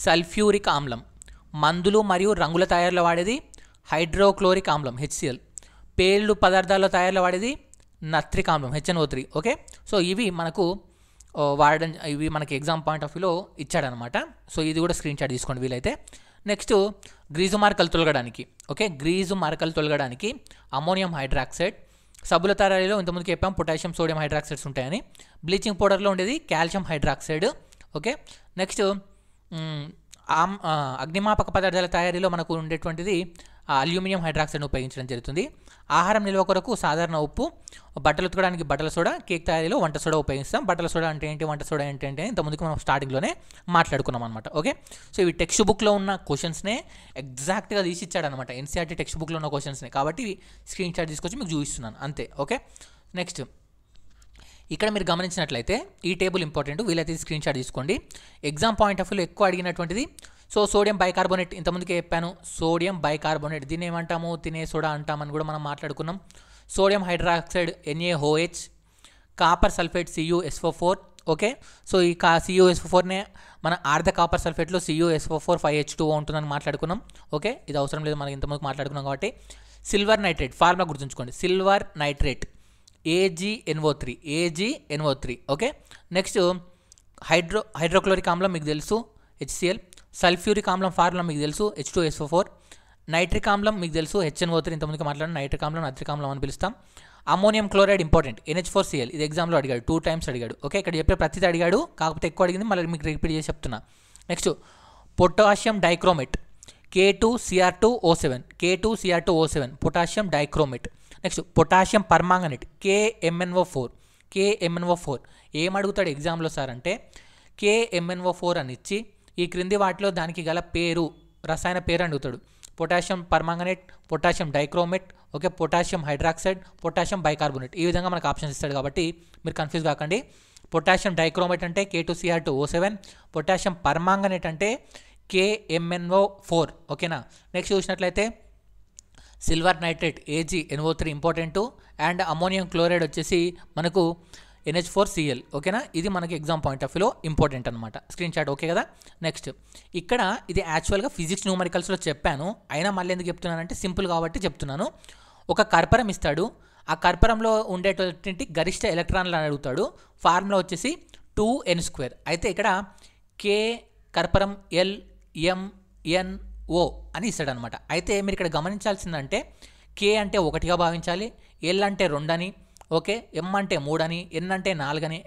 [SPEAKER 1] సల్ఫ్యూరిక్ ఆమ్లం మందులు మరియు రంగుల తయారీలో వాడేది హైడ్రోక్లోరిక్ ఆమ్లం హెచ్సిఎల్ పేళ్ళు పదార్థాల్లో తయారీలో వాడేది నత్రిక్ ఆమ్లం హెచ్ఎన్ఓ త్రీ ఓకే సో ఇవి మనకు వాడడం ఇవి మనకి ఎగ్జామ్ పాయింట్ ఆఫ్ వ్యూలో ఇచ్చాడనమాట సో ఇది కూడా స్క్రీన్ షాట్ తీసుకోండి వీలైతే నెక్స్ట్ గ్రీజు మార్కలు తొలగడానికి ఓకే గ్రీజు మార్కలు తొలగడానికి అమోనియం హైడ్రాక్సైడ్ సబ్బుల తయారీలో ఇంతకుముందు చెప్పాం పొటాషియం సోడియం హైడ్రాక్సైడ్స్ ఉంటాయని బ్లీచింగ్ పౌడర్లో ఉండేది కాల్షియం హైడ్రాక్సైడ్ ఓకే నెక్స్ట్ అగ్నిమాపక పదార్థాల తయారీలో మనకు ఉండేటువంటిది అల్యూమినియం హైడ్రాక్సైడ్ ఉపయోగించడం జరుగుతుంది ఆహారం నిల్వ కొరకు సాధారణ ఉప్పు బట్టలు ఉతకడానికి బట్టల సోడా కేక్ తయారీలో వంట సోడా ఉపయోగిస్తాం బట్టల సోడా అంటే ఏంటి వంట సోడా ఏంటి అంటే ఇంతకుముందుకు మనం స్టార్టింగ్లోనే మాట్లాడుకున్నాం అనమాట ఓకే సో ఇవి టెక్స్ట్ బుక్లో ఉన్న క్వశ్చన్స్నే ఎగ్జాక్ట్గా తీసి ఇచ్చాడు అనమాట ఎన్సీఆర్టీ టెక్స్ట్ బుక్లో ఉన్న క్వశ్చన్స్నే కాబట్టి స్క్రీన్ షాట్ తీసుకొచ్చి మీకు చూపిస్తున్నాను అంతే ఓకే నెక్స్ట్ ఇక్కడ మీరు గమనించినట్లయితే ఈ టేబుల్ ఇంపార్టెంట్ వీలైతే స్క్రీన్ షాట్ తీసుకోండి ఎగ్జామ్ పాయింట్ ఆఫ్ వ్యూలో ఎక్కువ అడిగినటువంటిది సో సోడియం బైకార్బోనేట్ ఇంతకుముందుకే చెప్పాను సోడియం బైకార్బోనేట్ దీన్ని ఏమంటాము తినే సోడా అంటామని కూడా మనం మాట్లాడుకున్నాం sodium hydroxide N A O H copper sulphate C U S O four okay so ఈ కా సియుఎస్ఓ ఫోర్నే మన ఆర్ధ కాపర్ సల్ఫేట్లో C U S O four five H two ఉంటుందని మాట్లాడుకున్నాం ఓకే ఇది అవసరం లేదు మనం ఇంతకుముందు మాట్లాడుకున్నాం కాబట్టి సిల్వర్ నైట్రేట్ ఫార్ములా గుర్తుంచుకోండి silver nitrate A G N O three A G N O three okay next hydro hydrochloric ఆమ్లం మీకు తెలుసు హెచ్సిఎల్ సల్ఫ్యూరిక్ ఆమ్లం ఫార్ములా మీకు తెలుసు H two S O four nitric ఆమ్లం మీకు తెలుసు హెచ్ఎన్ఓ త్రీ ఇంతమందికి మాట్లాడిన నైట్రిక్ ఆమ్లం నైట్రిక్ ఆమ్లం అని పిలుస్తాం ammonium chloride important N H four C L ఇది ఎగ్జామ్లో అడిగాడు టూ టైమ్స్ అడిగాడు ఓకే ఇక్కడ చెప్పే ప్రతిది అడిగాడు కాకపోతే ఎక్కువ అడిగింది మళ్ళీ మీకు రిపీట్ చేసి చెప్తున్నా next potassium dichromate K two C R two O seven K two C R two O seven potassium dichromate next potassium permanganate K M N O four K M N O four ఏం అడుగుతాడు ఎగ్జామ్లో సార్ అంటే కేఎంఎన్ఓ ఫోర్ అని ఇచ్చి ఈ క్రింది వాటిలో దానికి గల పేరు రసాయన పేరు అడుగుతాడు potassium permanganate potassium dichromate okay potassium hydroxide potassium bicarbonate ఈ విధంగా మనకు ఆప్షన్స్ ఇస్తాడు కాబట్టి మీరు కన్ఫ్యూజ్ కాకండి పొటాషియం డైక్రోమేట్ అంటే K two C R two O seven potassium permanganate అంటే కేఎంఎన్ఓ ఫోర్ ఓకేనా నెక్స్ట్ చూసినట్లయితే silver nitrate A G N O three important and ammonium chloride వచ్చేసి మనకు ఎన్హెచ్ ఫోర్ సిఎల్ ఓకేనా ఇది మనకి ఎగ్జామ్ పాయింట్ ఆఫ్ వ్యూలో ఇంపార్టెంట్ అనమాట స్క్రీన్ షాట్ ఓకే కదా నెక్స్ట్ ఇక్కడ ఇది యాక్చువల్గా ఫిజిక్స్ న్యూమరికల్స్లో చెప్పాను అయినా మళ్ళీ ఎందుకు చెప్తున్నానంటే సింపుల్ కాబట్టి చెప్తున్నాను ఒక కర్పరం ఇస్తాడు ఆ కర్పరంలో ఉండేటటువంటి గరిష్ట ఎలక్ట్రాన్లు అని అడుగుతాడు ఫార్ములా వచ్చేసి టూ ఎన్ స్క్వేర్ అయితే ఇక్కడ కే కర్పరం ఎల్ ఎం ఎన్ ఓ అని ఇస్తాడనమాట అయితే మీరు ఇక్కడ గమనించాల్సిందంటే కే అంటే ఒకటిగా భావించాలి ఎల్ అంటే రెండు అని ఓకే ఎం అంటే అని ఎన్ అంటే నాలుగని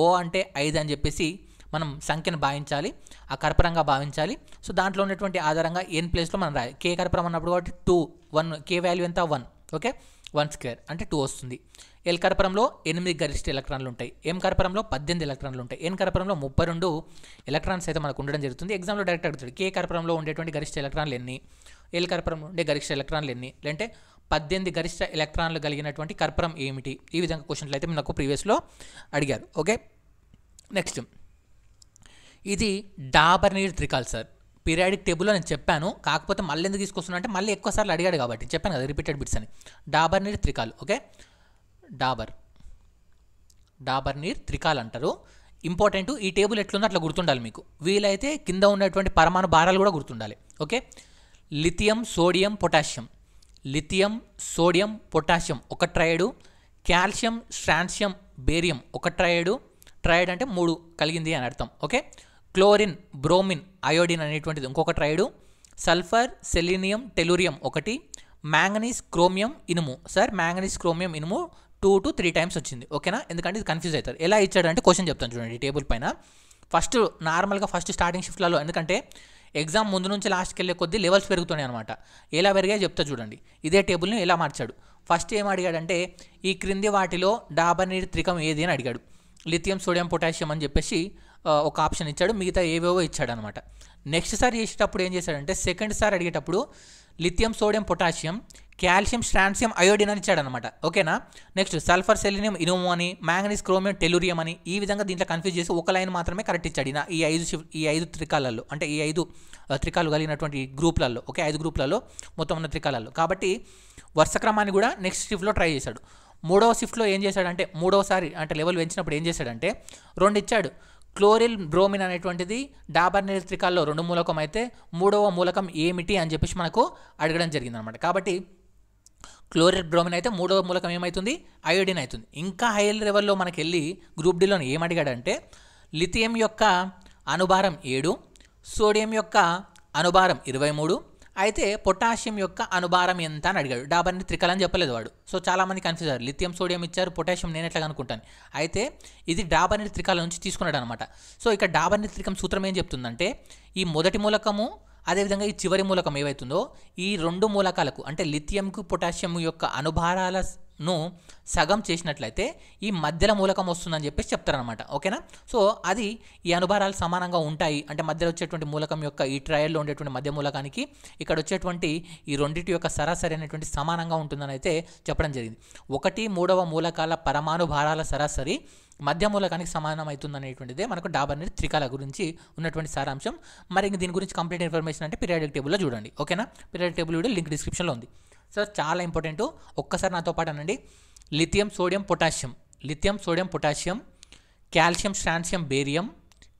[SPEAKER 1] ఓ అంటే ఐదు అని చెప్పేసి మనం సంఖ్యను భావించాలి ఆ కర్పరంగా భావించాలి సో దాంట్లో ఉన్నటువంటి ఆధారంగా ఎన్ ప్లేస్లో మనం రాయాలి కే కర్పరం అన్నప్పుడు కాబట్టి టూ వన్ కే వాల్యూ ఎంత వన్ ఓకే వన్ స్క్వేర్ అంటే టూ వస్తుంది ఎల్ కర్పరంలో ఎనిమిది గరిష్ట ఎలక్ట్రాన్లు ఉంటాయి ఎం కర్పరంలో పద్దెనిమిది ఎలక్ట్రాన్లు ఉంటాయి ఎన్ కర్పరంలో ముప్పై రెండు ఎలక్ట్రాన్స్ అయితే మనకు ఉండడం జరుగుతుంది ఎగ్జామ్లో డైరెక్ట్ అడుగుతాడు కే కర్పరంలో ఉండేటువంటి గరిష్ట ఎలక్ట్రాన్లు ఎన్ని ఏల్ కర్పరం నుండి గరిష్ట ఎలక్ట్రాన్లు ఎన్ని లేదంటే పద్దెనిమిది గరిష్ట ఎలక్ట్రాన్లు కలిగినటువంటి కర్పరం ఏమిటి ఈ విధంగా క్వశ్చన్లు అయితే మనకు ప్రీవియస్లో అడిగారు ఓకే నెక్స్ట్ ఇది డాబర్ నీర్ త్రికాల్ సార్ పీరియాడిక్ టేబుల్లో నేను చెప్పాను కాకపోతే మళ్ళీ ఎందుకు తీసుకొస్తున్నా అంటే మళ్ళీ ఎక్కువసార్లు అడిగాడు కాబట్టి చెప్పాను కదా రిపీటెడ్ బిట్స్ అని డాబర్ నీర్ త్రికాల్ ఓకే డాబర్ డాబర్ నీర్ త్రికాల్ అంటారు ఇంపార్టెంట్ ఈ టేబుల్ ఎట్లుందో అట్లా గుర్తుండాలి మీకు వీలైతే కింద ఉన్నటువంటి పరమాణు భారాలు కూడా గుర్తుండాలి okay lithium sodium potassium lithium sodium potassium ఒక ట్రయడు కాల్షియం స్ట్రాన్షియం బేరియం ఒక ట్రయడు ట్రయడ్ అంటే మూడు కలిగింది అని అర్థం ఓకే క్లోరిన్ బ్రోమిన్ అయోడిన్ అనేటువంటిది ఇంకొక ట్రయడు సల్ఫర్ సెలీనియం టెలూరియం ఒకటి మ్యాంగనీస్ క్రోమియం ఇనుము సార్ మ్యాంగనీస్ క్రోమియం ఇనుము టూ టు త్రీ టైమ్స్ వచ్చింది ఓకేనా ఎందుకంటే ఇది కన్ఫ్యూజ్ అవుతారు ఎలా ఇచ్చాడంటే క్వశ్చన్ చెప్తాను చూడండి టేబుల్ పైన ఫస్ట్ నార్మల్గా ఫస్ట్ స్టార్టింగ్ షిఫ్ట్లలో ఎందుకంటే ఎగ్జామ్ ముందు నుంచి లాస్ట్కి వెళ్ళే కొద్దీ లెవెల్స్ పెరుగుతున్నాయి అనమాట ఎలా పెరిగాయో చెప్తా చూడండి ఇదే టేబుల్ని ఎలా మార్చాడు ఫస్ట్ ఏం అడిగాడంటే ఈ క్రింది వాటిలో డాబర్ నీటి త్రికం ఏది అని అడిగాడు లిథియం సోడియం పొటాషియం అని చెప్పేసి ఒక ఆప్షన్ ఇచ్చాడు మిగతా ఏవేవో ఇచ్చాడు అనమాట నెక్స్ట్ సారి చేసేటప్పుడు ఏం చేశాడంటే సెకండ్ సారి అడిగేటప్పుడు lithium sodium potassium calcium strontium iodine అని ఇచ్చాడనమాట ఓకేనా నెక్స్ట్ సల్ఫర్ సెలినియం ఇనుము అని మ్యాంగనీస్ క్రోమియం టెలూరియం అని ఈ విధంగా దీంట్లో కన్ఫ్యూజ్ చేసి ఒక లైన్ మాత్రమే కరెక్ట్ ఇచ్చాడు ఈ ఐదు ఈ ఐదు త్రికాలలో అంటే ఈ ఐదు త్రికాలు కలిగినటువంటి గ్రూప్లలో ఓకే ఐదు గ్రూప్లలో మొత్తం ఉన్న త్రికాలలో కాబట్టి వరుస క్రమాన్ని కూడా నెక్స్ట్ షిఫ్ట్లో ట్రై చేశాడు మూడవ షిఫ్ట్లో ఏం చేశాడంటే మూడవసారి అంటే లెవెల్ పెంచినప్పుడు ఏం చేశాడంటే రెండు ఇచ్చాడు క్లోరిల్ బ్రోమిన్ అనేటువంటిది డాబర్ నిరిత్రికాల్లో రెండు మూలకం అయితే మూడవ మూలకం ఏమిటి అని చెప్పేసి మనకు అడగడం జరిగిందనమాట కాబట్టి క్లోరైడ్ బ్రోమిన్ అయితే మూడవ మూలకం ఏమవుతుంది అయోడిన్ అవుతుంది ఇంకా హై లెవెల్లో మనకి వెళ్ళి గ్రూప్ డిలోని ఏమడిగాడంటే లిథియం యొక్క అనుభారం ఏడు సోడియం యొక్క అనుభారం ఇరవై మూడు అయితే పొటాషియం యొక్క అనుభారం ఎంత అని అడిగాడు డాబర్ని త్రికల్ అని చెప్పలేదు వాడు సో చాలామంది కన్ఫ్యూజ్ అయ్యారు లిథియం సోడియం ఇచ్చారు పొటాషియం నేను ఎట్లా అనుకుంటాను అయితే ఇది డాబర్ని త్రికాల నుంచి తీసుకున్నాడు అనమాట సో ఇక డాబర్ని త్రికం సూత్రం ఏం చెప్తుందంటే ఈ మొదటి మూలకము అదేవిధంగా ఈ చివరి మూలకం ఏవైతుందో ఈ రెండు మూలకాలకు అంటే లిథియంకు పొటాషియం యొక్క అనుభారాల ను సగం చేసినట్లయితే ఈ మధ్యలో మూలకం వస్తుందని చెప్పేసి చెప్తారనమాట ఓకేనా సో అది ఈ అనుభారాలు సమానంగా ఉంటాయి అంటే మధ్యలో వచ్చేటువంటి మూలకం యొక్క ఈ ట్రయల్లో ఉండేటువంటి మధ్య మూలకానికి ఇక్కడ వచ్చేటువంటి ఈ రెండింటి యొక్క సరాసరి అనేటువంటి సమానంగా ఉంటుందని అయితే చెప్పడం జరిగింది ఒకటి మూడవ మూలకాల పరమానుభారాల సరాసరి మధ్య మూలకానికి సమానం అనేటువంటిదే మనకు డాబర్ అనేది త్రికాల గురించి ఉన్నటువంటి సారాంశం మరి దీని గురించి కంప్లీట్ ఇన్ఫర్మేషన్ అంటే పీరియాడిక్ టేబుల్లో చూడండి ఓకేనా పీరియాడిక్ టేబుల్ వీడియో లింక్ డిస్క్రిప్షన్లో ఉంది సో చాలా ఇంపార్టెంట్ ఒక్కసారి నాతో పాటు అనండి lithium sodium potassium lithium sodium potassium calcium strontium barium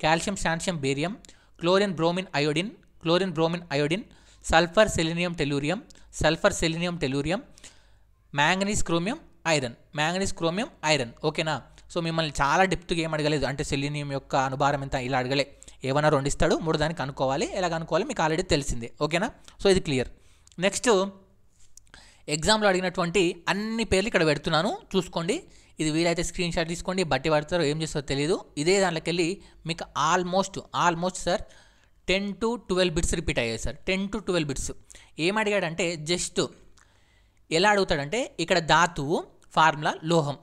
[SPEAKER 1] calcium strontium barium chlorine bromine iodine chlorine bromine iodine sulphur selenium tellurium sulphur selenium tellurium manganese chromium iron manganese chromium iron ఓకేనా సో మిమ్మల్ని చాలా డెప్త్గా ఏం అడగలేదు అంటే సెలినియం యొక్క అనుభారం ఎంత ఇలా అడగలే ఏమైనా రెండు ఇస్తాడు మూడు దానికి కనుక్కోవాలి ఎలా కనుక్కోవాలి మీకు ఆల్రెడీ తెలిసిందే ఓకేనా సో ఇది క్లియర్ నెక్స్ట్ ఎగ్జామ్లో అడిగినటువంటి అన్ని పేర్లు ఇక్కడ పెడుతున్నాను చూసుకోండి ఇది వీలైతే స్క్రీన్ షాట్ తీసుకోండి బట్టి పడతారో ఏం చేస్తారో తెలియదు ఇదే దాంట్లోకి వెళ్ళి మీకు almost almost sir ten to twelve bits repeat అయ్యాయి sir ten to twelve bits ఏం అడిగాడంటే జస్ట్ ఎలా అడుగుతాడంటే ఇక్కడ ధాతువు ఫార్ములా లోహం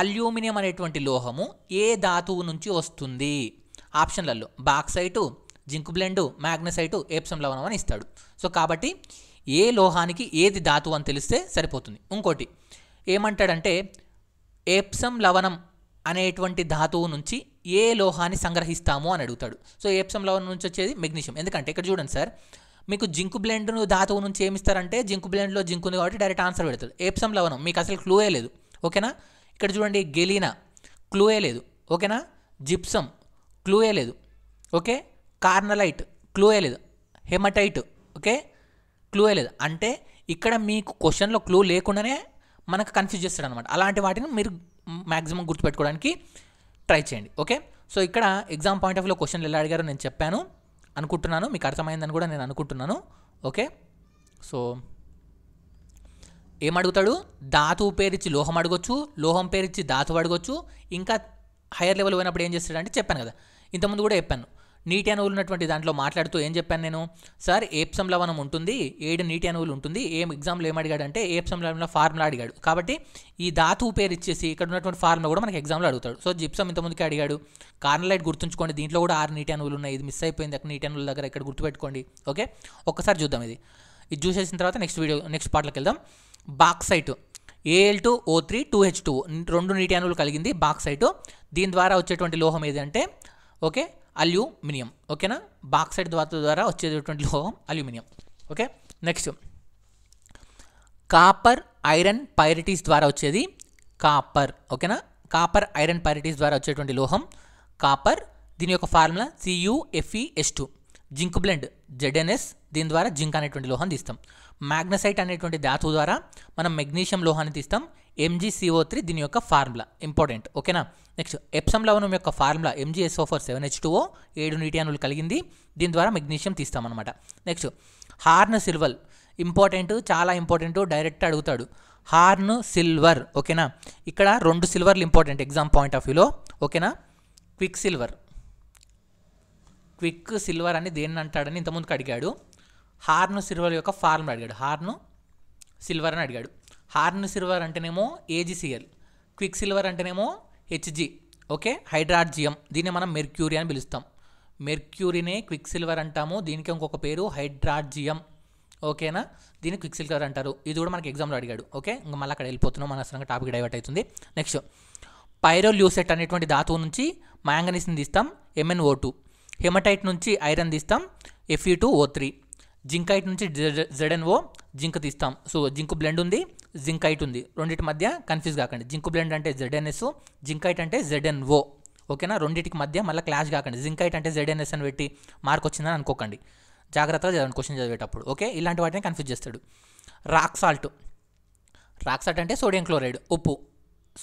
[SPEAKER 1] అల్యూమినియం అనేటువంటి లోహము ఏ ధాతువు నుంచి వస్తుంది ఆప్షన్లలో బాక్సైటు జింక్ బ్లెండు మ్యాగ్నసైటు ఏప్సం లవణం అని ఇస్తాడు సో కాబట్టి ఏ లోహానికి ఏది ధాతు అని తెలిస్తే సరిపోతుంది ఇంకోటి ఏమంటాడంటే ఏప్సం లవణం అనేటువంటి ధాతువు నుంచి ఏ లోహాన్ని సంగ్రహిస్తాము అని అడుగుతాడు సో ఏప్సం లవణం నుంచి వచ్చేది మెగ్నీషియం ఎందుకంటే ఇక్కడ చూడండి సార్ మీకు జింకు బ్లెండ్ను ధాతువు నుంచి ఏమిస్తారంటే జింకు బ్లెండ్లో జింకు ఉంది కాబట్టి డైరెక్ట్ ఆన్సర్ పెడతాడు ఏప్సం లవణం మీకు అసలు క్లూయే లేదు ఓకేనా ఇక్కడ చూడండి గెలీనా క్లూయే లేదు ఓకేనా జిప్సం క్లూయే లేదు ఓకే కార్నలైట్ క్లూయే లేదు హెమటైట్ ఓకే క్లూ లేదు అంటే ఇక్కడ మీకు క్వశ్చన్లో క్లూ లేకుండానే మనకు కన్ఫ్యూజ్ చేస్తాడు అనమాట అలాంటి వాటిని మీరు మ్యాక్సిమం గుర్తుపెట్టుకోవడానికి ట్రై చేయండి ఓకే సో ఇక్కడ ఎగ్జామ్ పాయింట్ ఆఫ్ వ్యూలో క్వశ్చన్లు ఎలా అడిగారో నేను చెప్పాను అనుకుంటున్నాను మీకు అర్థమైందని కూడా నేను అనుకుంటున్నాను ఓకే సో ఏమడుగుతాడు ధాతువు పేరిచ్చి లోహం అడగొచ్చు లోహం పేరిచ్చి ధాతువు అడగొచ్చు ఇంకా హైయర్ లెవెల్ పోయినప్పుడు ఏం చేస్తాడంటే చెప్పాను కదా ఇంతకుముందు కూడా చెప్పాను నీటి అణువులు ఉన్నటువంటి దాంట్లో మాట్లాడుతూ ఏం చెప్పాను నేను సార్ ఏప్సం లవణం ఉంటుంది ఏడు నీటి అణువులు ఉంటుంది ఏం ఎగ్జామ్లో ఏం అడిగాడు అంటే ఏప్సం లవణంలో ఫార్ములా అడిగాడు కాబట్టి ఈ ధాతువు పేరు ఇచ్చేసి ఇక్కడ ఉన్నటువంటి ఫార్ములా కూడా మనకి ఎగ్జామ్లో అడుగుతాడు సో జిప్సం ఇంతమందికి అడిగాడు కార్నలైట్ గుర్తుంచుకోండి దీంట్లో కూడా ఆరు నీటి అణువులు ఉన్నాయి ఇది మిస్ అయిపోయింది అక్కడ నీటి అణువుల దగ్గర ఇక్కడ గుర్తుపెట్టుకోండి ఓకే ఒక్కసారి చూద్దాం ఇది ఇది చూసేసిన తర్వాత నెక్స్ట్ వీడియో నెక్స్ట్ పాటలకు వెళ్దాం bauxite A L two O three two H two రెండు నీటి అణువులు కలిగింది బాక్సైట్ దీని ద్వారా వచ్చేటువంటి లోహం ఏది అంటే ఓకే అల్యూమినియం ఓకేనా బాక్సైడ్ ధాతు ద్వారా వచ్చేటటువంటి లోహం aluminium okay next copper iron pyrites ద్వారా వచ్చేది కాపర్ ఓకేనా కాపర్ ఐరన్ పైరిటీస్ ద్వారా వచ్చేటువంటి లోహం కాపర్ దీని యొక్క formula C U F E S two e zinc blende Z N S దీని ద్వారా జింక్ అనేటువంటి లోహాన్ని తీస్తాం మ్యాగ్నసైట్ అనేటువంటి ధాతువు ద్వారా మనం మెగ్నీషియం లోహాన్ని తీస్తాం ఎంజీసీఓ త్రీ దీని యొక్క ఫార్ములా ఇంపార్టెంట్ ఓకేనా నెక్స్ట్ ఎప్సమ్ లవణం యొక్క formula M G S O four seven H two O ఏడు నీటి అణులు కలిగింది దీని ద్వారా మెగ్నీషియం తీస్తామన్నమాట నెక్స్ట్ హార్న్ సిల్వర్ ఇంపార్టెంట్ చాలా ఇంపార్టెంట్ డైరెక్ట్ అడుగుతాడు హార్న్ సిల్వర్ ఓకేనా ఇక్కడ రెండు సిల్వర్లు ఇంపార్టెంట్ ఎగ్జామ్ పాయింట్ ఆఫ్ వ్యూలో ఓకేనా క్విక్ సిల్వర్ క్విక్ సిల్వర్ అని దేని అంటాడని ఇంతకుముందుకు అడిగాడు హార్న్ సిల్వర్ యొక్క ఫార్ములా అడిగాడు హార్న్ సిల్వర్ అని అడిగాడు హార్న్ సిల్వర్ అంటేనేమో ఏజిసిఎల్ క్విక్ సిల్వర్ అంటేనేమో హెచ్జి ఓకే హైడ్రార్జియం దీన్ని మనం మెర్క్యూరీ అని పిలుస్తాం మెర్క్యూరీనే క్విక్ సిల్వర్ అంటాము దీనికి ఇంకొక పేరు హైడ్రార్జియం ఓకేనా దీన్ని క్విక్ సిల్వర్ అంటారు ఇది కూడా మనకి ఎగ్జామ్లో అడిగాడు ఓకే ఇంకా మళ్ళీ అక్కడ వెళ్ళిపోతున్నాం మన అసలు టాపిక్ డైవర్ట్ అవుతుంది నెక్స్ట్ పైరోల్యూసెట్ అనేటువంటి ధాతువు నుంచి మ్యాంగనీస్ని తీస్తాం ఎంఎన్ఓ టూ హెమటైట్ నుంచి ఐరన్ తీస్తాం ఎఫ్ఈ టూ ఓ త్రీ ఐట్ నుంచి జెడెన్ఓ జింక్ తీస్తాం సో జింక్ బ్లెండ్ ఉంది జింక్ ఐట్ ఉంది రెండింటి మధ్య కన్ఫ్యూజ్ కాకండి జింక్ బ్లెండ్ అంటే జెడ్ఎన్ఎస్ ఐట్ అంటే జెడ్ఎన్ఓ ఓకేనా రెండింటికి మధ్య మళ్ళీ క్లాష్ కాకండి జింక్ ఐట్ అంటే జెడ్ఎన్ఎస్ అని పెట్టి మార్క్ వచ్చిందని అనుకోకండి జాగ్రత్తగా చదవండి క్వశ్చన్ చదివేటప్పుడు ఓకే ఇలాంటి వాటిని కన్ఫ్యూజ్ చేస్తాడు రాక్ సాల్ట్ రాక్ సాల్ట్ అంటే సోడియం క్లోరైడ్ ఉప్పు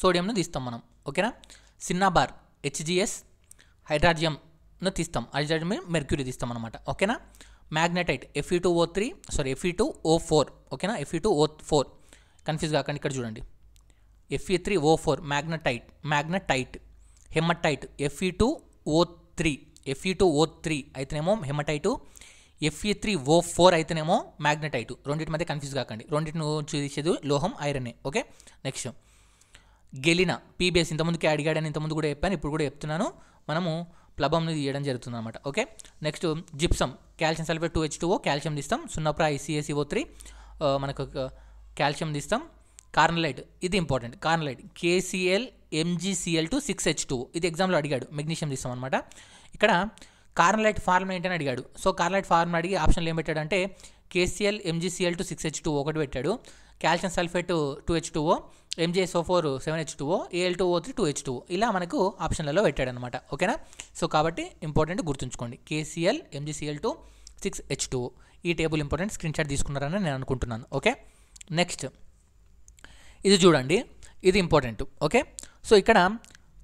[SPEAKER 1] సోడియంను తీస్తాం మనం ఓకేనా సిన్నాబార్ హెచ్జిఎస్ హైడ్రాజియంను తీస్తాం హైడ్రాజియం మెర్క్యూరీ తీస్తాం అనమాట ఓకేనా magnetite Fe two O three sorry Fe two O four ఓకేనా Fe two O four confuse కాకండి ఇక్కడ చూడండి Fe three O four magnetite magnetite hematite Fe two O three Fe two O three అయితేనేమో hematite Fe three O four అయితేనేమో మ్యాగ్నటైటు రెండింటి మధ్య కన్ఫ్యూజ్ కాకండి రెండింటిని చూసేది లోహం ఐరనే ఓకే నెక్స్ట్ గెలినా పీబీఎస్ ఇంతకుముందుకే అడిగాడని ఇంతకుముందు కూడా చెప్పాను ఇప్పుడు కూడా చెప్తున్నాను మనము ప్లబంని తీయడం జరుగుతుంది అనమాట okay next gypsum calcium sulphate two H two O calcium తీస్తాం సున్నప్రా ఐసీఎస్ఈఓ త్రీ మనకు కాల్షియం తీస్తాం కార్నలైట్ ఇది important carnallite KCl MgCl two six H two ఇది ఎగ్జామ్లో అడిగాడు మెగ్నీషియం తీస్తాం అనమాట ఇక్కడ కార్నలైట్ ఫార్మ్ ఏంటని అడిగాడు సో కార్నలైట్ ఫార్మ్ అడిగి ఆప్షన్లు ఏం పెట్టాడంటే KCl MgCl two six H two ఒకటి పెట్టాడు calcium sulphate two H two MgSO four seven H two O Al two O three two H two ఇలా మనకు ఆప్షన్లలో పెట్టాడనమాట ఓకేనా సో కాబట్టి ఇంపార్టెంట్ గుర్తుంచుకోండి KCl MgCl two six H two ఈ టేబుల్ ఇంపార్టెంట్ స్క్రీన్ షాట్ తీసుకున్నారని నేను అనుకుంటున్నాను ఓకే నెక్స్ట్ ఇది చూడండి ఇది ఇంపార్టెంట్ ఓకే సో ఇక్కడ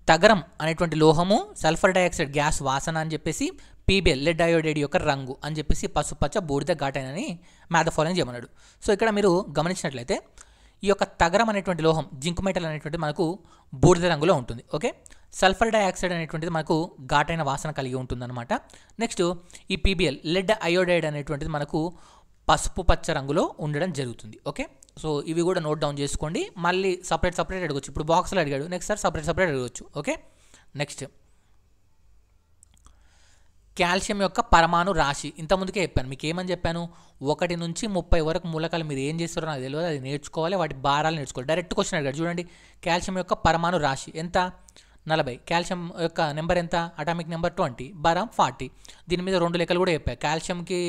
[SPEAKER 1] తగరం అనేటువంటి లోహము సల్ఫర్ డైఆక్సైడ్ గ్యాస్ వాసన అని చెప్పేసి పీబీఎల్ లెడ్ డయోడైడ్ యొక్క రంగు అని చెప్పేసి పసుపచ్చ బూడిద ఘాటైనని మ్యాథ ఫాలోయింగ్ చేయమన్నాడు సో ఇక్కడ మీరు గమనించినట్లయితే ఈ యొక్క తగరం అనేటువంటి లోహం జింక్ మెటల్ అనేటువంటిది మనకు బూడిద రంగులో ఉంటుంది ఓకే సల్ఫర్ డైఆక్సైడ్ అనేటువంటిది మనకు ఘాటైన వాసన కలిగి ఉంటుందన్నమాట నెక్స్ట్ ఈ పీబీఎల్ లెడ్ అయోడైడ్ అనేటువంటిది మనకు పసుపు పచ్చ రంగులో ఉండడం జరుగుతుంది ఓకే సో ఇవి కూడా నోట్ డౌన్ చేసుకోండి మళ్ళీ సపరేట్ సపరేట్ అడగచ్చు ఇప్పుడు బాక్స్లో అడిగాడు నెక్స్ట్ సార్ సపరేట్ సపరేట్ అడగచ్చు ఓకే నెక్స్ట్ కాల్షియం యొక్క పరమాణు రాశి ఇంతకుముందుకే చెప్పాను మీకు ఏమని చెప్పాను ఒకటి నుంచి ముప్పై వరకు మూలకాలు మీరు ఏం చేస్తారో నాకు తెలియదు అది నేర్చుకోవాలి వాటి భారాలు నేర్చుకోవాలి డైరెక్ట్ క్వశ్చన్ అడిగారు చూడండి కాల్షియం యొక్క పరమాణు రాశి ఎంత నలభై కాల్షియం యొక్క నెంబర్ ఎంత అటామిక్ నెంబర్ ట్వంటీ బరం ఫార్టీ దీని మీద రెండు లెక్కలు కూడా చెప్పాయి కాల్షియంకి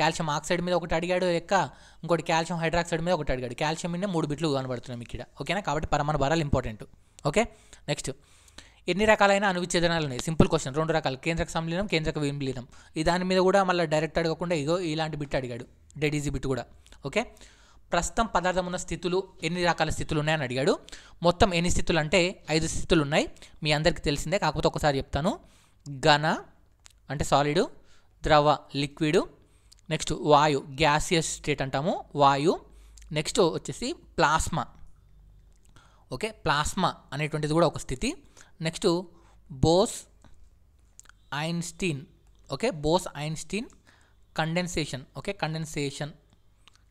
[SPEAKER 1] కాల్షియం ఆక్సైడ్ మీద ఒకటి అడిగాడు లెక్క ఇంకోటి కాల్షియం హైడ్రాక్సైడ్ మీద ఒకటి అడిగాడు కాల్షియం మీద మూడు బిట్లు కనబడుతున్నాయి మీకు ఇక్కడ ఓకేనా కాబట్టి పరమాణు భారాలు ఇంపార్టెంట్ ఓకే నెక్స్ట్ ఎన్ని రకాలైన అనువిచ్ఛేదనాలు ఉన్నాయి సింపుల్ క్వశ్చన్ రెండు రకాలు కేంద్రక సంలీనం కేంద్రక విలీనం ఈ దాని మీద కూడా మళ్ళీ డైరెక్ట్ అడగకుండా ఇగో ఇలాంటి బిట్ అడిగాడు డెడ్ ఈజీ బిట్ కూడా ఓకే ప్రస్తుతం పదార్థం ఉన్న స్థితులు ఎన్ని రకాల స్థితులు ఉన్నాయని అడిగాడు మొత్తం ఎన్ని స్థితులు అంటే ఐదు స్థితులు ఉన్నాయి మీ అందరికీ తెలిసిందే కాకపోతే ఒకసారి చెప్తాను ఘన అంటే సాలిడు ద్రవ లిక్విడ్ నెక్స్ట్ వాయు గ్యాసియస్ స్టేట్ అంటాము వాయు నెక్స్ట్ వచ్చేసి ప్లాస్మా ఓకే ప్లాస్మా అనేటువంటిది కూడా ఒక స్థితి next Bose Einstein okay Bose Einstein condensation okay condensation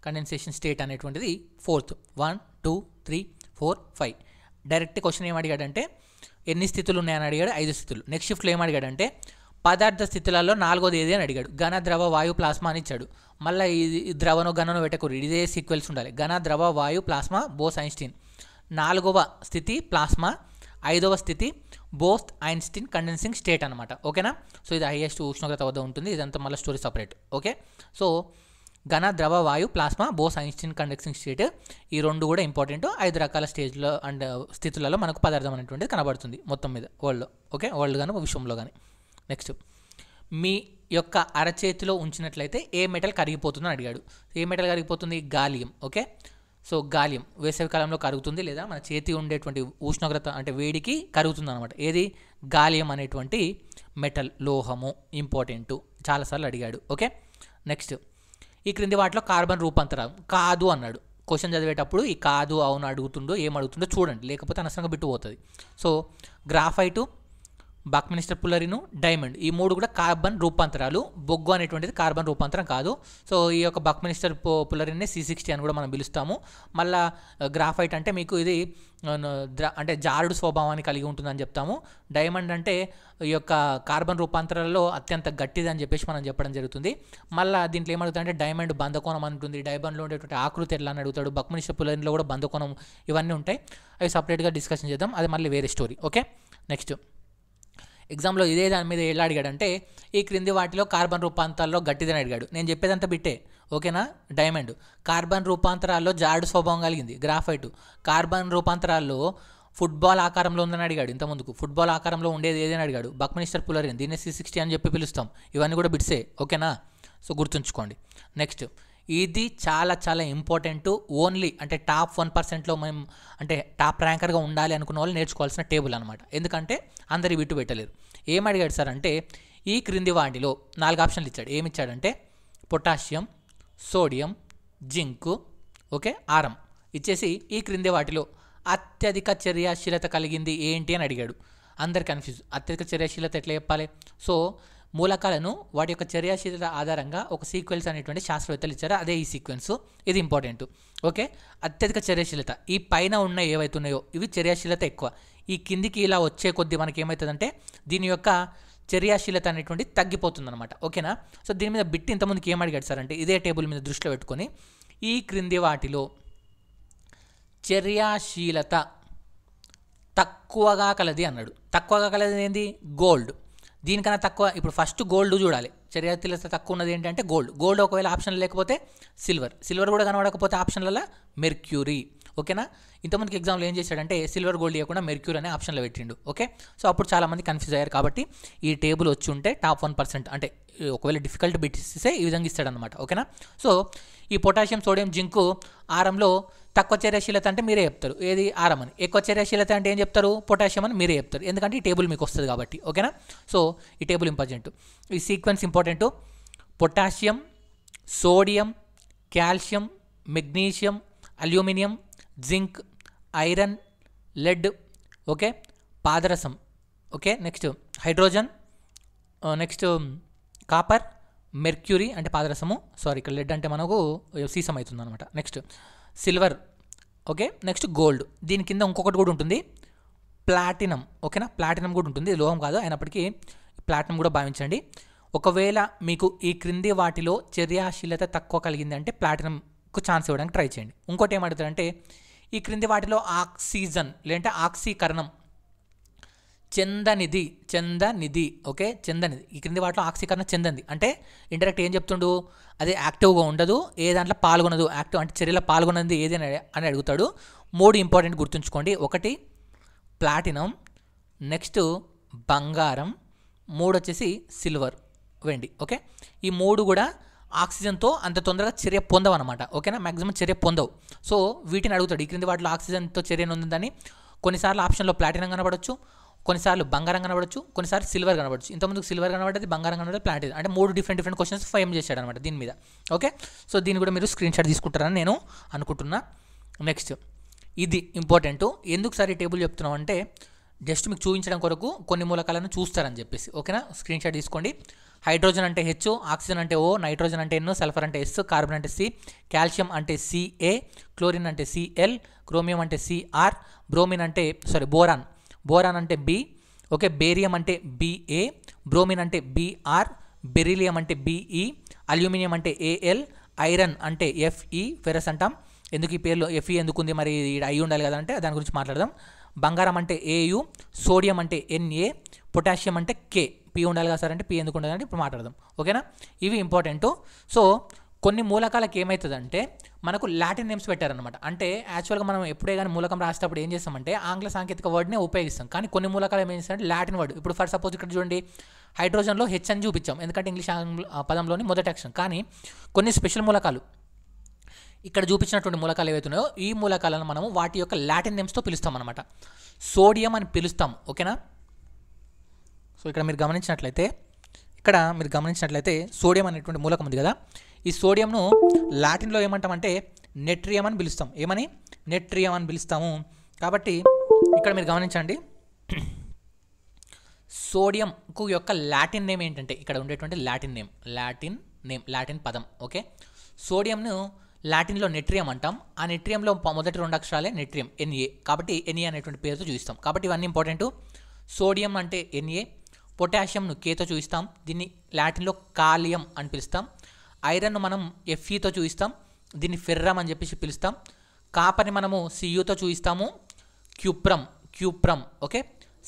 [SPEAKER 1] condensation state అనేటువంటిది fourth one two three four five direct question ఏం అడిగాడంటే ఎన్ని స్థితులు ఉన్నాయని అడిగాడు ఐదు స్థితులు నెక్స్ట్ షిఫ్ట్లో ఏం అడిగాడంటే పదార్థ స్థితులలో నాలుగోది ఏది అని అడిగాడు ఘన ద్రవ వాయు ప్లాస్మా అని ఇచ్చాడు మళ్ళీ ఇది ద్రవను ఘనను పెట్టకూడదు ఇదే సీక్వెల్స్ ఉండాలి ఘన ద్రవ వాయు ప్లాస్మా బోస్ ఐన్స్టీన్ నాలుగవ స్థితి ప్లాస్మా ఐదవ స్థితి బోస్ ఐన్స్టీన్ కండెన్సింగ్ స్టేట్ అనమాట ఓకేనా సో ఇది హైయెస్ట్ ఉష్ణోగ్రత వద్ద ఉంటుంది ఇదంతా మళ్ళీ స్టోరీ సపరేట్ ఓకే సో ఘన ద్రవ వాయు plasma Bose Einstein condensing state ఈ రెండు కూడా ఇంపార్టెంట్ ఐదు రకాల స్టేజ్లో అండ్ స్థితులలో మనకు పదార్థం అనేటువంటిది కనబడుతుంది మొత్తం మీద వరల్డ్లో ఓకే వరల్డ్ కానీ విశ్వంలో కానీ నెక్స్ట్ మీ యొక్క అరచేతిలో ఉంచినట్లయితే ఏ మెటల్ కరిగిపోతుందని అడిగాడు ఏ మెటల్ కరిగిపోతుంది గాలియం ఓకే సో గాలియం వేసవికాలంలో కరుగుతుంది లేదా మన చేతి ఉండేటువంటి ఉష్ణోగ్రత అంటే వేడికి కరుగుతుంది అనమాట ఏది గాలియం అనేటువంటి మెటల్ లోహము ఇంపార్టెంట్ చాలాసార్లు అడిగాడు ఓకే నెక్స్ట్ ఈ క్రింది వాటిలో కార్బన్ రూపాంతరం కాదు అన్నాడు క్వశ్చన్ చదివేటప్పుడు ఈ కాదు అవును అడుగుతుండో ఏం అడుగుతుండో చూడండి లేకపోతే అనసంగా బిట్టు పోతుంది so graphite buckminsterfullerene diamond ఈ మూడు కూడా కార్బన్ రూపాంతరాలు బొగ్గు అనేటువంటిది కార్బన్ రూపాంతరం కాదు సో ఈ యొక్క బక్ మినిస్టర్ పుల్లరిని సి సిక్స్టీ అని కూడా మనం పిలుస్తాము మళ్ళా గ్రాఫైట్ అంటే మీకు ఇది అంటే జారుడు స్వభావాన్ని కలిగి ఉంటుందని చెప్తాము డైమండ్ అంటే ఈ యొక్క కార్బన్ రూపాంతరాల్లో అత్యంత గట్టిది అని చెప్పేసి మనం చెప్పడం జరుగుతుంది మళ్ళీ దీంట్లో ఏమడుగుతాడంటే డైమండ్ బంధకోణం అంటుంది డైమండ్లో ఉండేటువంటి ఆకృతి ఎట్లా అని అడుగుతాడు బక్మనిష పులరిలో కూడా బంధకోణం ఇవన్నీ ఉంటాయి అవి సపరేట్గా డిస్కషన్ చేద్దాం అది మళ్ళీ వేరే స్టోరీ ఓకే నెక్స్ట్ ఎగ్జామ్లో ఇదే దాని మీద ఎలా అంటే ఈ క్రింది వాటిలో కార్బన్ రూపాంతరాల్లో గట్టిదని అడిగాడు నేను చెప్పేదంతా బిట్టే ఓకేనా డైమండ్ కార్బన్ రూపాంతరాల్లో జాడు స్వభావం కలిగింది గ్రాఫైట్ కార్బన్ రూపాంతరాల్లో ఫుట్బాల్ ఆకారంలో ఉందని అడిగాడు ఇంత ముందుకు ఫుట్బాల్ ఆకారంలో ఉండేది ఏదని అడిగాడు బక్మినిస్టర్ పులరిన్ దీన్ని సి సిక్స్టీ అని చెప్పి పిలుస్తాం ఇవన్నీ కూడా బిట్సే ఓకేనా సో గుర్తుంచుకోండి నెక్స్ట్ ఇది చాలా చాలా ఇంపార్టెంట్ ఓన్లీ అంటే టాప్ వన్ పర్సెంట్లో మేము అంటే టాప్ ర్యాంకర్గా ఉండాలి అనుకున్న వాళ్ళు నేర్చుకోవాల్సిన టేబుల్ అనమాట ఎందుకంటే అందరి విట్టు పెట్టలేరు ఏం అడిగాడు సార్ అంటే ఈ క్రింది వాటిలో నాలుగు ఆప్షన్లు ఇచ్చాడు ఏమి ఇచ్చాడంటే potassium sodium zinc okay aurum ఇచ్చేసి ఈ క్రింది వాటిలో అత్యధిక చర్యాశీలత కలిగింది ఏంటి అని అడిగాడు అందరు కన్ఫ్యూజ్ అత్యధిక చర్యాశీలత ఎట్లా చెప్పాలి సో మూలకాలను వాటి యొక్క చర్యాశీలత ఆధారంగా ఒక సీక్వెన్స్ అనేటువంటి శాస్త్రవేత్తలు ఇచ్చారు అదే ఈ సీక్వెన్స్ ఇది ఇంపార్టెంట్ ఓకే అత్యధిక చర్యాశీలత ఈ పైన ఉన్న ఏవైతే ఉన్నాయో ఇవి చర్యాశీలత ఎక్కువ ఈ కిందికి ఇలా వచ్చే కొద్దీ మనకి ఏమవుతుందంటే దీని యొక్క చర్యాశీలత అనేటువంటి తగ్గిపోతుందన్నమాట ఓకేనా సో దీని మీద బిట్టి ఇంతకుముందుకి ఏం అడిగాడు సార్ అంటే ఇదే టేబుల్ మీద దృష్టిలో పెట్టుకొని ఈ క్రింది వాటిలో చర్యాశీలత తక్కువగా కలది అన్నాడు తక్కువగా కలది ఏంది గోల్డ్ దీనికన్నా తక్కువ ఇప్పుడు ఫస్ట్ గోల్డ్ చూడాలి చరిత్రలో తక్కువ ఉన్నది ఏంటంటే గోల్డ్ గోల్డ్ ఒకవేళ ఆప్షన్ లేకపోతే సిల్వర్ సిల్వర్ కూడా కనబడకపోతే ఆప్షన్లలో మెర్క్యూరీ ఓకేనా ఇంతమందికి ఎగ్జామ్లో ఏం చేశాడంటే సిల్వర్ గోల్డ్ ఇవ్వకుండా మెర్క్యూర్ అనే ఆప్షన్లో పెట్టిండు ఓకే సో అప్పుడు చాలామంది కన్ఫ్యూజ్ అయ్యారు కాబట్టి ఈ టేబుల్ వచ్చి ఉంటే టాప్ వన్ పర్సెంట్ అంటే ఒకవేళ డిఫికల్ట్ బిట్స్ ఇస్తే ఈ విధంగా ఇస్తాడనమాట ఓకేనా సో ఈ పొటాషియం సోడియం జింకు ఆరంలో తక్కువ చర్యశీలత అంటే మీరే చెప్తారు ఏది ఆరం అని ఎక్కువ చర్యశీలత అంటే ఏం చెప్తారు పొటాషియం అని మీరే చెప్తారు ఎందుకంటే ఈ టేబుల్ మీకు వస్తుంది కాబట్టి ఓకేనా సో ఈ టేబుల్ ఇంపార్టెంట్ ఈ sequence important potassium sodium calcium magnesium aluminium zinc iron lead okay పాదరసం okay next hydrogen next copper mercury అంటే పాదరసము సారీ ఇక్కడ లెడ్ అంటే మనకు సీసం అవుతుంది అనమాట next silver okay next gold దీని కింద ఇంకొకటి కూడా ఉంటుంది ప్లాటినం ఓకేనా ప్లాటినం కూడా ఉంటుంది లోహం కాదు అయినప్పటికీ ప్లాటినం కూడా భావించండి ఒకవేళ మీకు ఈ క్రింది వాటిలో చర్యాశీలత తక్కువ కలిగింది అంటే ప్లాటినంకు ఛాన్స్ ఇవ్వడానికి ట్రై చేయండి ఇంకోటి ఏమడుగుతారంటే ఈ క్రింది వాటిలో ఆక్సిజన్ లేదంటే ఆక్సీకరణం చందనిధి చందనిధి ఓకే చందనిధి ఈ క్రింది వాటిలో ఆక్సీకరణ చెందంది అంటే ఇండైరెక్ట్ ఏం చెప్తుండు అది యాక్టివ్గా ఉండదు ఏ దాంట్లో పాల్గొనదు యాక్టివ్ అంటే చర్యలో పాల్గొనది ఏది అని అడుగుతాడు మూడు ఇంపార్టెంట్ గుర్తుంచుకోండి ఒకటి ప్లాటినం నెక్స్ట్ బంగారం మూడు వచ్చేసి సిల్వర్ వెండి ఓకే ఈ మూడు కూడా ఆక్సిజన్తో అంత తొందరగా చర్య పొందవన్నమాట ఓకేనా మ్యాక్సిమం చర్య పొందవు సో వీటిని అడుగుతాడు ఈ క్రింది వాటిలో ఆక్సిజన్తో చర్యను ఉందని కొన్నిసార్లు ఆప్షన్లో ప్లాటినం కనబడవచ్చు కొన్నిసార్లు బంగారం కనబడచ్చు కొన్నిసార్లు సిల్వర్ కనబడచ్చు ఇంతకుముందు సిల్వర్ కనబడ్డది బంగారం కనబడదు ప్లాంట్ అంటే మూడు డిఫరెంట్ డిఫరెంట్ క్వశ్చన్స్ ఫైమ్ చేశాడు అనమాట దీని మీద ఓకే సో దీన్ని కూడా మీరు స్క్రీన్ షాట్ తీసుకుంటారని నేను అనుకుంటున్నా నెక్స్ట్ ఇది ఇంపార్టెంట్ ఎందుకు సార్ ఈ టేబుల్ చెప్తున్నాం అంటే జస్ట్ మీకు చూపించడం కొరకు కొన్ని మూలకాలను చూస్తారని చెప్పేసి ఓకేనా స్క్రీన్ షాట్ తీసుకోండి హైడ్రోజన్ అంటే హెచ్ ఆక్సిజన్ అంటే ఓ నైట్రోజన్ అంటే ఎన్నో సల్ఫర్ అంటే ఎస్ కార్బన్ అంటే సి కాల్షియం అంటే సిఏ క్లోరిన్ అంటే సిఎల్ క్రోమియం అంటే సిఆర్ బ్రోమిన్ అంటే సారీ బోరాన్ బోరాన్ అంటే బి ఓకే బేరియం అంటే బిఏ బ్రోమిన్ అంటే బిఆర్ బెరిలియం అంటే బిఈ అల్యూమినియం అంటే ఏఎల్ ఐరన్ అంటే ఎఫ్ఈ ఫెరస్ అంటాం ఎందుకు ఈ పేర్లో ఎఫ్ఈ ఎందుకుంది మరి అయి ఉండాలి కదంటే దాని గురించి మాట్లాడదాం బంగారం అంటే ఏయు సోడియం అంటే ఎన్ఏ పొటాషియం అంటే కే పి ఉండాలి కదా సార్ అంటే పి ఎందుకు ఉండాలంటే ఇప్పుడు మాట్లాడదాం ఓకేనా ఇవి ఇంపార్టెంటు సో కొన్ని మూలకాలకు ఏమవుతుందంటే మనకు లాటిన్ నేమ్స్ పెట్టారనమాట అంటే యాక్చువల్గా మనం ఎప్పుడే కానీ మూలకం రాసేటప్పుడు ఏం చేస్తామంటే ఆంగ్ల సాంకేతిక వర్డ్నే ఉపయోగిస్తాం కానీ కొన్ని మూలకాలు ఏం చేస్తామంటే లాటిన్ వర్డ్ ఇప్పుడు ఫర్ సపోజ్ ఇక్కడ చూడండి హైడ్రోజన్లో హెచ్ అని చూపించాం ఎందుకంటే ఇంగ్లీష్ పదంలోని మొదటి అక్షరం కానీ కొన్ని స్పెషల్ మూలకాలు ఇక్కడ చూపించినటువంటి మూలకాలు ఏవైతున్నాయో ఈ మూలకాలను మనము వాటి యొక్క లాటిన్ నేమ్స్తో పిలుస్తాం అనమాట సోడియం అని పిలుస్తాం ఓకేనా సో ఇక్కడ మీరు గమనించినట్లయితే ఇక్కడ మీరు గమనించినట్లయితే సోడియం అనేటువంటి మూలకం ఉంది కదా ఈ సోడియంను లాటిన్లో ఏమంటామంటే నెట్రియం అని పిలుస్తాం ఏమని నెట్రియం అని పిలుస్తాము కాబట్టి ఇక్కడ మీరు గమనించండి సోడియంకు యొక్క లాటిన్ నేమ్ ఏంటంటే ఇక్కడ ఉండేటువంటి Latin name Latin name Latin పదం ఓకే సోడియంను లాటిన్లో నెట్రియం అంటాం ఆ నెట్రియంలో మొదటి రెండు అక్షరాలే నెట్రియం ఎన్ఏ కాబట్టి ఎన్ఏ అనేటువంటి పేరుతో చూపిస్తాం కాబట్టి ఇవన్నీ ఇంపార్టెంట్ సోడియం అంటే ఎన్ఏ పొటాషియంను కేతో చూపిస్తాం దీన్ని లాటిన్లో కాలియం అని పిలుస్తాం ఐరన్ను మనం ఎఫ్ఈతో e చూపిస్తాం దీన్ని ఫెర్రమ్ అని చెప్పేసి పిలుస్తాం కాపర్ని మనము సియుతో చూపిస్తాము క్యూప్రమ్ క్యూప్రమ్ ఓకే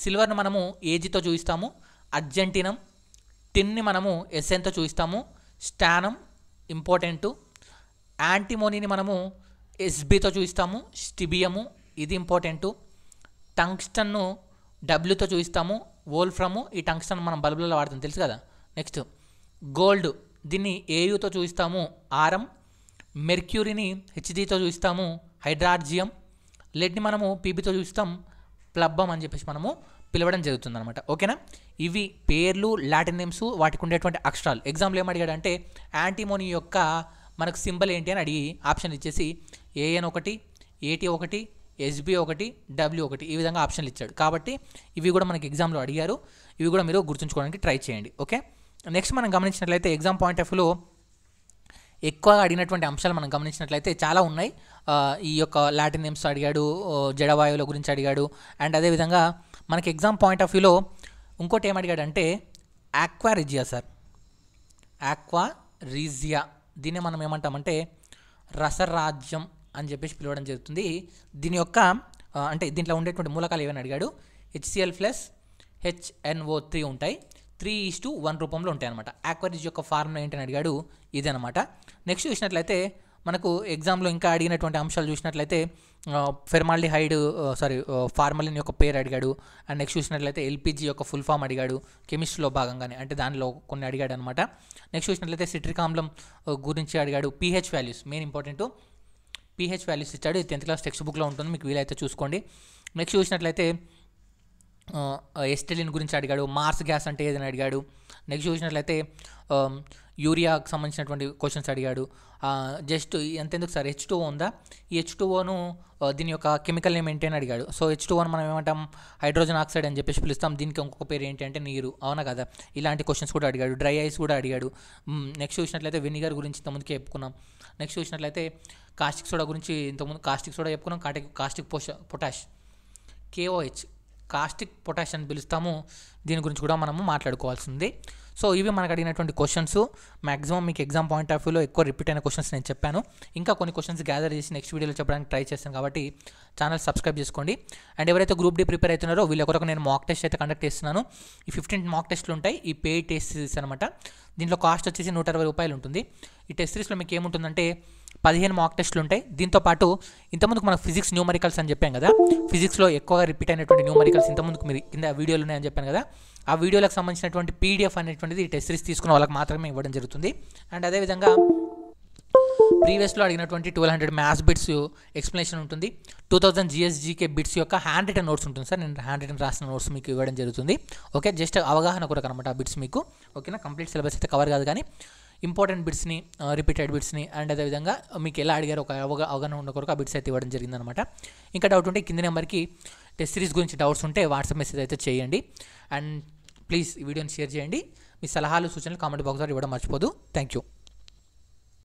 [SPEAKER 1] సిల్వర్ను మనము ఏజీతో చూపిస్తాము అర్జెంటీనం టిన్ని మనము ఎస్ఎన్తో చూపిస్తాము స్టానం ఇంపార్టెంటు యాంటీమోనీని మనము ఎస్బీతో చూపిస్తాము స్టిబియము ఇది ఇంపార్టెంటు టంగ్స్టన్ను డబ్ల్యూతో చూపిస్తాము వోల్ఫ్రము ఈ టంగ్స్టన్ మనం బల్బులలో వాడతాం తెలుసు కదా నెక్స్ట్ గోల్డ్ దీన్ని ఏయుతో చూపిస్తాము ఆరం మెర్క్యూరీని హెచ్డితో చూపిస్తాము హైడ్రార్జియం లెడ్ని మనము పీబీతో చూస్తాం ప్లబ్బం అని చెప్పేసి మనము పిలవడం జరుగుతుందనమాట ఓకేనా ఇవి పేర్లు లాటిన్ నేమ్స్ వాటికి ఉండేటువంటి అక్షరాలు ఎగ్జామ్లో అంటే యాంటీమోని యొక్క మనకు సింబల్ ఏంటి అని అడిగి ఆప్షన్ ఇచ్చేసి ఏఎన్ ఒకటి ఏటీ ఒకటి ఎస్బి ఒకటి డబ్ల్యూ ఒకటి ఈ విధంగా ఆప్షన్లు ఇచ్చాడు కాబట్టి ఇవి కూడా మనకి ఎగ్జామ్లో అడిగారు ఇవి కూడా మీరు గుర్తుంచుకోవడానికి ట్రై చేయండి ఓకే నెక్స్ట్ మనం గమనించినట్లయితే ఎగ్జామ్ పాయింట్ ఆఫ్ వ్యూలో ఎక్కువగా అడిగినటువంటి అంశాలు మనం గమనించినట్లయితే చాలా ఉన్నాయి ఈ యొక్క లాటిన్ నేమ్స్ అడిగాడు జడవాయువుల గురించి అడిగాడు అండ్ అదేవిధంగా మనకి ఎగ్జామ్ పాయింట్ ఆఫ్ వ్యూలో ఇంకోటి ఏమడిగాడంటే aqua regia sir aqua regia దీన్ని మనం ఏమంటామంటే రసరాజ్యం అని చెప్పేసి పిలవడం జరుగుతుంది దీని యొక్క అంటే దీంట్లో ఉండేటువంటి మూలకాలు ఏమైనా అడిగాడు హెచ్సిఎల్ ప్లస్ హెచ్ఎన్ఓ త్రీ ఉంటాయి త్రీ ఈస్ టు వన్ రూపంలో ఉంటాయి అనమాట ఆక్వరేజ్ యొక్క ఫార్ములా ఏంటని అడిగాడు ఇదనమాట నెక్స్ట్ చూసినట్లయితే మనకు ఎగ్జామ్లో ఇంకా అడిగినటువంటి అంశాలు చూసినట్లయితే హైడ్ సారీ ఫార్మలిన్ యొక్క పేరు అడిగాడు అండ్ నెక్స్ట్ చూసినట్లయితే ఎల్పిజి యొక్క ఫుల్ ఫామ్ అడిగాడు కెమిస్ట్రీలో భాగంగానే అంటే దానిలో కొన్ని అడిగాడు అనమాట నెక్స్ట్ చూసినట్లయితే సిట్రిక్ ఆమ్లం గురించి అడిగాడు pH values main important pH values ఇచ్చాడు టెన్త్ క్లాస్ టెక్స్ట్ బుక్లో ఉంటుంది మీకు వీలైతే చూసుకోండి నెక్స్ట్ చూసినట్లయితే ఎస్టెలిన్ గురించి అడిగాడు మార్స్ గ్యాస్ అంటే ఏదని అడిగాడు నెక్స్ట్ చూసినట్లయితే యూరియాకు సంబంధించినటువంటి క్వశ్చన్స్ అడిగాడు జస్ట్ ఎంతెందుకు సార్ హెచ్ టూ ఉందా ఈ హెచ్ టూ ఓను దీని యొక్క కెమికల్ నేమ్ ఏంటి అని అడిగాడు సో హెచ్ టూ ఓన్ మనం ఏమంటాం హైడ్రోజన్ ఆక్సైడ్ అని చెప్పేసి పిలుస్తాం దీనికి ఇంకొక పేరు ఏంటి అంటే నీరు అవునా కదా ఇలాంటి క్వశ్చన్స్ కూడా అడిగాడు డ్రై ఐస్ కూడా అడిగాడు నెక్స్ట్ చూసినట్లయితే వెనిగర్ గురించి ఇంతకుముందుకే చెప్పుకున్నాం నెక్స్ట్ చూసినట్లయితే కాస్టిక్ సోడా గురించి ఇంతకుముందు కాస్టిక్ సోడా చెప్పుకున్నాం caustic caustic potash KOH caustic potash అని పిలుస్తాము దీని గురించి కూడా మనము మాట్లాడుకోవాల్సింది సో ఇవి మనకు అడిగినటువంటి క్వశ్చన్స్ మాక్సిమం మీకు ఎగ్జామ్ పాయింట్ ఆఫ్ వ్యూలో ఎక్కువ రిపీట్ అయిన క్వశ్చన్స్ నేను చెప్పాను ఇంకా కొన్ని క్వశ్చన్స్ గ్యాదర్ చేసి నెక్స్ట్ వీడియోలో చెప్పడానికి ట్రై చేస్తాను కాబట్టి ఛానల్ సబ్స్క్రైబ్ చేసుకోండి అండ్ ఎవరైతే గ్రూప్ డి ప్రిపేర్ అవుతున్నారో వీళ్ళ కొరకు నేను మాక్ టెస్ట్ అయితే కండక్ట్ చేస్తున్నాను ఈ ఫిఫ్టీన్ మాక్ టెస్ట్లు ఉంటాయి ఈ పే టెస్ట్ సిరీస్ అనమాట దీంట్లో కాస్ట్ వచ్చేసి నూట అరవై రూపాయలు ఉంటుంది ఈ టెస్ట్ సిరీస్లో మీకు ఏముంటుందంటే పదిహేను మార్క్ టెస్టులు ఉంటాయి దీంతోపాటు ఇంతకుముందు మనం ఫిజిక్స్ న్యూమరికల్స్ అని చెప్పాం కదా ఫిజిక్స్లో ఎక్కువగా రిపీట్ అయినటువంటి న్యూమరికల్స్ ఇంతకుముందు మీరు కింద వీడియోలు అని చెప్పాను కదా ఆ వీడియోలకు సంబంధించినటువంటి పీడిఎఫ్ అనేటువంటిది టెస్ట్ సిరీస్ తీసుకున్న వాళ్ళకి మాత్రమే ఇవ్వడం జరుగుతుంది అండ్ అదేవిధంగా ప్రీవియస్లో అడిగినటువంటి twelve hundred maths bits explanation ఉంటుంది టూ థౌసండ్ జిఎస్జీకే బిట్స్ యొక్క హ్యాండ్ రిటర్న్ నోట్స్ ఉంటుంది సార్ నేను హ్యాండ్ రిటర్న్ రాసిన నోట్స్ మీకు ఇవ్వడం జరుగుతుంది ఓకే జస్ట్ అవగాహన కొరకు అనమాట ఆ బిట్స్ మీకు ఓకేనా కంప్లీట్ సిలబస్ అయితే కవర్ కాదు కానీ ఇంపార్టెంట్ బిట్స్ని రిపీటెడ్ బిట్స్ని అండ్ అదేవిధంగా మీకు ఎలా అడిగారు ఒక అవగాహన ఉన్న కొరకు ఆ బిట్స్ అయితే ఇవ్వడం జరిగిందనమాట ఇంకా డౌట్ ఉంటే కింద నెంబర్కి టెస్ట్ సిరీస్ గురించి డౌట్స్ ఉంటే వాట్సాప్ మెసేజ్ అయితే చేయండి అండ్ ప్లీజ్ ఈ వీడియోని షేర్ చేయండి మీ సలహాలు సూచనలు కామెంట్ ద్వారా ఇవ్వడం మర్చిపోదు థ్యాంక్ యూ